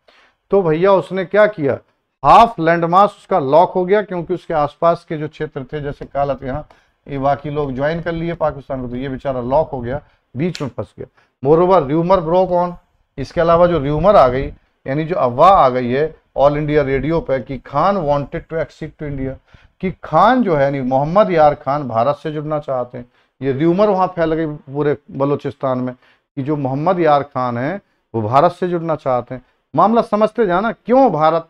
तो भैया उसने क्या किया हाफ लैंड मास उसका लॉक हो गया क्योंकि उसके आसपास के जो क्षेत्र थे जैसे कालत यहाँ ये बाकी लोग ज्वाइन कर लिए पाकिस्तान को तो ये बेचारा लॉक हो गया बीच में फंस गया moreover rumour broke on इसके अलावा जो र्यूमर आ गई यानी जो अफवाह आ गई है ऑल इंडिया रेडियो पर कि Khan wanted to accede to India कि खान जो है यानी मोहम्मद यार खान भारत से जुड़ना चाहते हैं ये र्यूमर वहाँ फैल गई पूरे बलूचिस्तान में कि जो मोहम्मद यार खान हैं वो भारत से जुड़ना चाहते हैं मामला समझते जाना क्यों भारत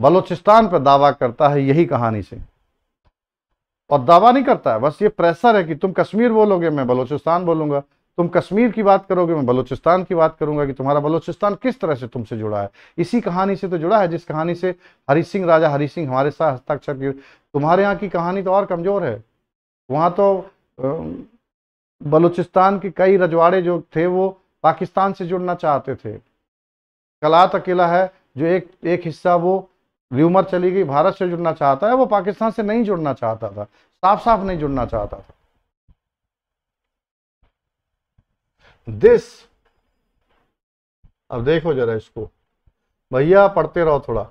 बलूचिस्तान पर दावा करता है यही कहानी से और दावा नहीं करता है बस ये प्रेशर है कि तुम कश्मीर बोलोगे मैं बलूचिस्तान बोलूंगा तुम कश्मीर की बात करोगे मैं बलूचिस्तान की बात करूंगा कि तुम्हारा बलूचिस्तान किस तरह से तुमसे जुड़ा है इसी कहानी से तो जुड़ा है जिस कहानी से हरी सिंह राजा हरी सिंह हमारे साथ हस्ताक्षर तुम्हारे यहाँ की कहानी तो और कमज़ोर है वहां तो बलूचिस्तान के कई रजवाड़े जो थे वो पाकिस्तान से जुड़ना चाहते थे कलात अकेला है जो एक एक हिस्सा वो र्यूमर चली गई भारत से जुड़ना चाहता है वो पाकिस्तान से नहीं जुड़ना चाहता था साफ साफ नहीं जुड़ना चाहता था दिस अब देखो जरा इसको भैया पढ़ते रहो थोड़ा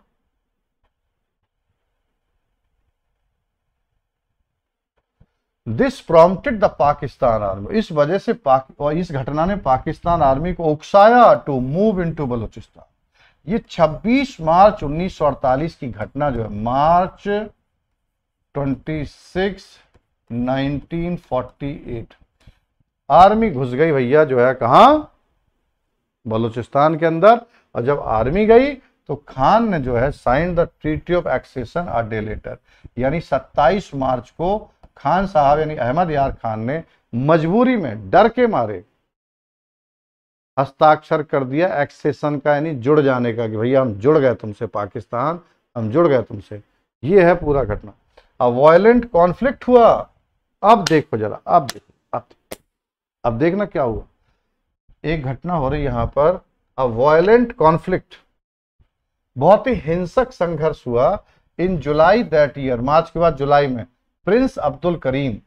this prompted the Pakistan army इस वजह से पाक, और इस घटना ने पाकिस्तान आर्मी को उकसाया टू मूव टू बलोचिस्तान ये 26 मार्च 1948 की घटना जो है मार्च 26 1948 आर्मी घुस गई भैया जो है कहा बलूचिस्तान के अंदर और जब आर्मी गई तो खान ने जो है sign the treaty of accession a day later यानी 27 मार्च को खान साहब यानी अहमद यार खान ने मजबूरी में डर के मारे हस्ताक्षर कर दिया एक्सेशन का यानी जुड़ जाने का कि भैया हम जुड़ गए तुमसे पाकिस्तान हम जुड़ गए तुमसे ये है पूरा घटना अब वायलेंट कॉन्फ्लिक्ट हुआ अब देखो जरा अब देखो अब अब देखना क्या हुआ एक घटना हो रही यहां पर अब वायलेंट कॉन्फ्लिक्ट बहुत ही हिंसक संघर्ष हुआ इन जुलाई दैट ईयर मार्च के बाद जुलाई में प्रिंस अब्दुल करीम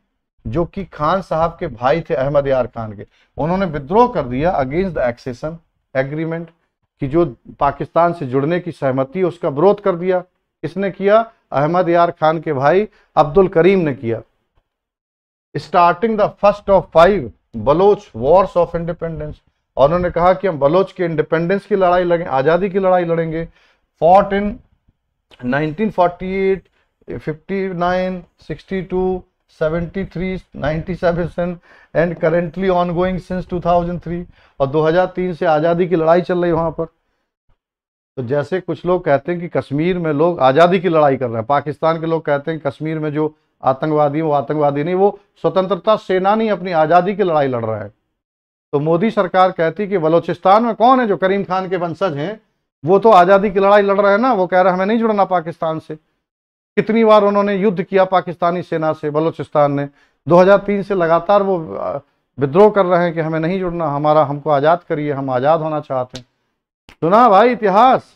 जो कि खान साहब के भाई थे अहमद यार खान के उन्होंने विद्रोह कर दिया अगेंस्ट द एक्सेसन एग्रीमेंट कि जो पाकिस्तान से जुड़ने की सहमति उसका विरोध कर दिया इसने किया अहमद यार खान के भाई अब्दुल करीम ने किया starting the first of five Baloch wars of independence और उन्होंने कहा कि हम बलोच के इंडिपेंडेंस की लड़ाई लड़ें आज़ादी की लड़ाई लड़ेंगे fought in eight fifty nine 59, 62, 73, and currently ongoing since two और 2003 से आज़ादी की लड़ाई चल रही है वहाँ पर तो जैसे कुछ लोग कहते हैं कि कश्मीर में लोग आज़ादी की लड़ाई कर रहे हैं पाकिस्तान के लोग कहते हैं कश्मीर में जो आतंकवादी वो आतंकवादी नहीं वो स्वतंत्रता सेनानी अपनी आज़ादी की लड़ाई लड़ रहा है तो मोदी सरकार कहती कि बलोचिस्तान में कौन है जो करीम खान के वंशज हैं वो तो आज़ादी की लड़ाई लड़ रहे हैं ना वो कह रहे हैं हमें नहीं जुड़ना पाकिस्तान से कितनी बार उन्होंने युद्ध किया पाकिस्तानी सेना से बलूचिस्तान ने 2003 से लगातार वो विद्रोह कर रहे हैं कि हमें नहीं जुड़ना हमारा हमको आज़ाद करिए हम आज़ाद होना चाहते हैं सुना भाई इतिहास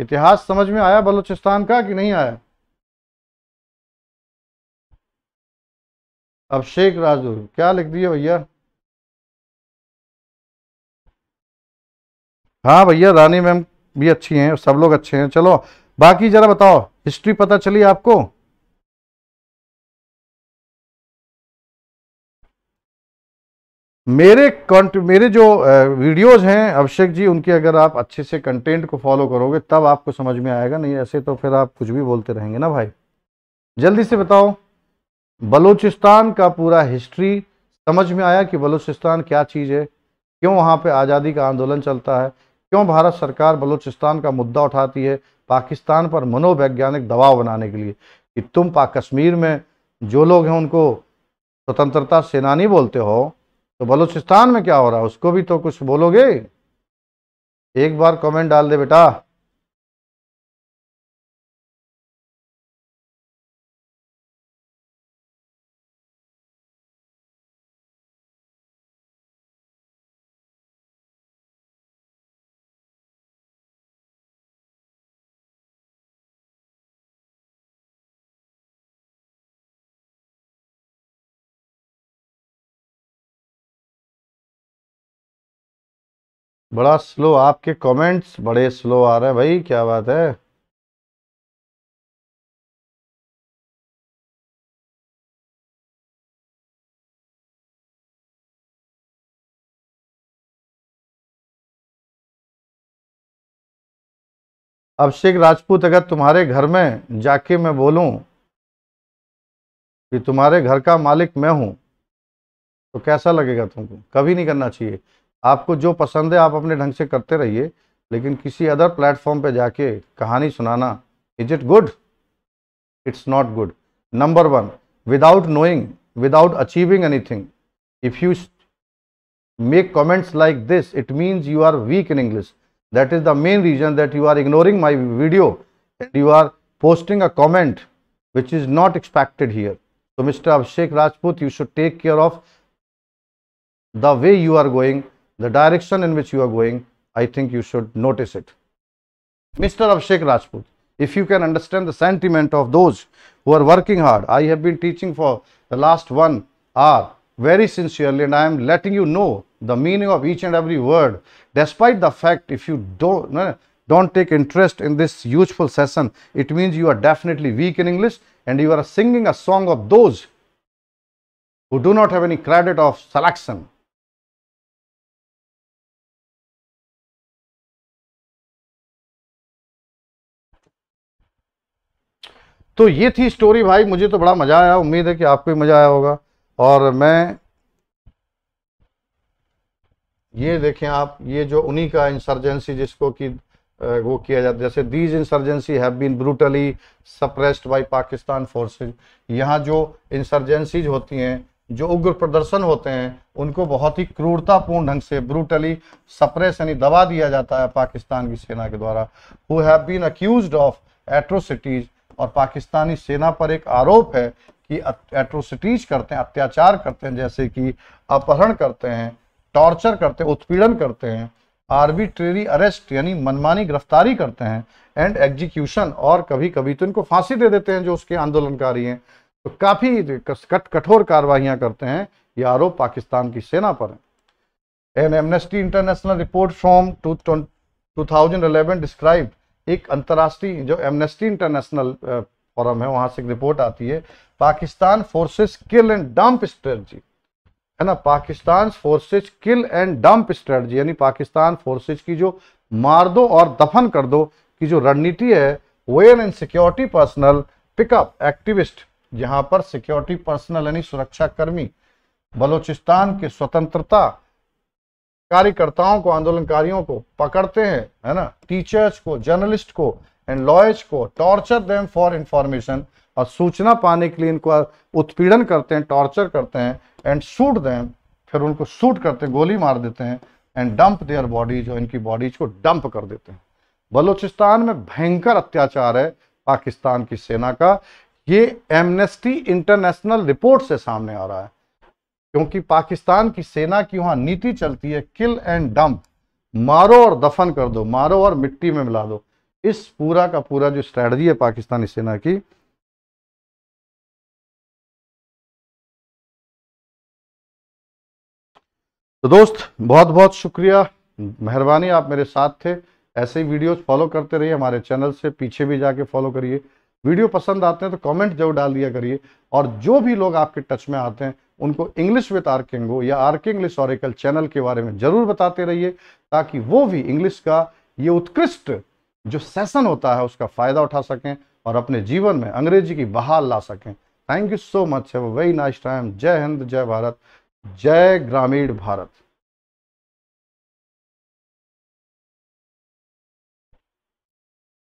इतिहास समझ में आया बलूचिस्तान का कि नहीं आया अब शेख राजू क्या लिख दिए भैया हाँ भैया रानी मैम भी अच्छी हैं सब लोग अच्छे हैं चलो बाकी जरा बताओ हिस्ट्री पता चली आपको मेरे कंट मेरे जो वीडियोस हैं अभिषेक जी उनके अगर आप अच्छे से कंटेंट को फॉलो करोगे तब आपको समझ में आएगा नहीं ऐसे तो फिर आप कुछ भी बोलते रहेंगे ना भाई जल्दी से बताओ बलूचिस्तान का पूरा हिस्ट्री समझ में आया कि बलूचिस्तान क्या चीज़ है क्यों वहाँ पे आज़ादी का आंदोलन चलता है क्यों भारत सरकार बलूचिस्तान का मुद्दा उठाती है पाकिस्तान पर मनोवैज्ञानिक दबाव बनाने के लिए कि तुम पा कश्मीर में जो लोग हैं उनको स्वतंत्रता सेनानी बोलते हो तो बलूचिस्तान में क्या हो रहा है उसको भी तो कुछ बोलोगे एक बार कमेंट डाल दे बेटा बड़ा स्लो आपके कमेंट्स बड़े स्लो आ रहे हैं भाई क्या बात है अभिषेक राजपूत अगर तुम्हारे घर में जाके मैं बोलूं कि तुम्हारे घर का मालिक मैं हूं तो कैसा लगेगा तुमको कभी नहीं करना चाहिए आपको जो पसंद है आप अपने ढंग से करते रहिए लेकिन किसी अदर प्लेटफॉर्म पे जाके कहानी सुनाना is it good it's not good number one without knowing without achieving anything if you make comments like this it means you are weak in English that is the main reason that you are ignoring my video and you are posting a comment which is not expected here तो mister Abhishek Rajput you should take care of the way you are going the direction in which you are going, I think you should notice it. Mr. Abhishek Rajput, if you can understand the sentiment of those who are working hard, I have been teaching for the last one hour very sincerely and I am letting you know the meaning of each and every word despite the fact if you don't don't take interest in this useful session it means you are definitely weak in English and you are singing a song of those who do not have any credit of selection तो ये थी story भाई मुझे तो बड़ा मज़ा आया उम्मीद है कि आपको भी मज़ा आया होगा और मैं ये देखें आप ये जो उन्हीं का इंसर्जेंसी जिसको कि वो किया जाता जैसे these insurgency have been brutally suppressed by Pakistan forces यहाँ जो इंसर्जेंसीज होती हैं जो उग्र प्रदर्शन होते हैं उनको बहुत ही क्रूरतापूर्ण ढंग से ब्रूटली सप्रेस यानी दबा दिया जाता है पाकिस्तान की सेना के द्वारा who have been accused of atrocities और पाकिस्तानी सेना पर एक आरोप है कि एट्रोसिटीज करते हैं अत्याचार करते हैं जैसे कि अपहरण करते हैं टॉर्चर करते हैं उत्पीड़न करते हैं आर्बिट्रेरी अरेस्ट यानी मनमानी गिरफ्तारी करते हैं एंड एग्जीक्यूशन और कभी कभी तो इनको फांसी दे देते हैं जो उसके आंदोलनकारी हैं तो काफ़ी कट कठोर कार्रवाइयाँ करते हैं ये आरोप पाकिस्तान की सेना पर है an Amnesty International report from two thousand 2011 described एक अंतर्राष्ट्रीय जो एमनेस्टी इंटरनेशनल फॉरम है वहां से एक रिपोर्ट आती है Pakistan forces kill and dump strategy है ना Pakistan forces kill and dump strategy यानी पाकिस्तान फोर्सेज की जो मार दो और दफन कर दो की जो रणनीति है where and security personnel pick up activist यहां पर सिक्योरिटी पर्सनल यानी सुरक्षा कर्मी बलोचिस्तान के स्वतंत्रता कार्यकर्ताओं को आंदोलनकारियों को पकड़ते हैं है ना टीचर्स को जर्नलिस्ट को एंड लॉयर्स को टॉर्चर देम फॉर इंफॉर्मेशन और सूचना पाने के लिए इनको उत्पीड़न करते हैं टॉर्चर करते हैं एंड शूट देम फिर उनको शूट करते हैं गोली मार देते हैं एंड डंप देयर बॉडीज और इनकी बॉडीज को डंप कर देते हैं बलूचिस्तान में भयंकर अत्याचार है पाकिस्तान की सेना का ये एमनेस्टी इंटरनेशनल रिपोर्ट से सामने आ रहा है क्योंकि पाकिस्तान की सेना की वहां नीति चलती है किल एंड डंप मारो और दफन कर दो मारो और मिट्टी में मिला दो इस पूरा का पूरा जो स्ट्रैटी है पाकिस्तानी सेना की तो दोस्त बहुत बहुत शुक्रिया मेहरबानी आप मेरे साथ थे ऐसे ही वीडियोस फॉलो करते रहिए हमारे चैनल से पीछे भी जाके फॉलो करिए वीडियो पसंद आते हैं तो कमेंट जरूर डाल दिया करिए और जो भी लोग आपके टच में आते हैं उनको इंग्लिश विद आर्किंगो या आर्किंग हिस्टोरिकल चैनल के बारे में जरूर बताते रहिए ताकि वो भी इंग्लिश का ये उत्कृष्ट जो सेशन होता है उसका फ़ायदा उठा सकें और अपने जीवन में अंग्रेजी की बहाल ला सकें थैंक यू सो मच है very nice time Jai Hind जय भारत जय ग्रामीण भारत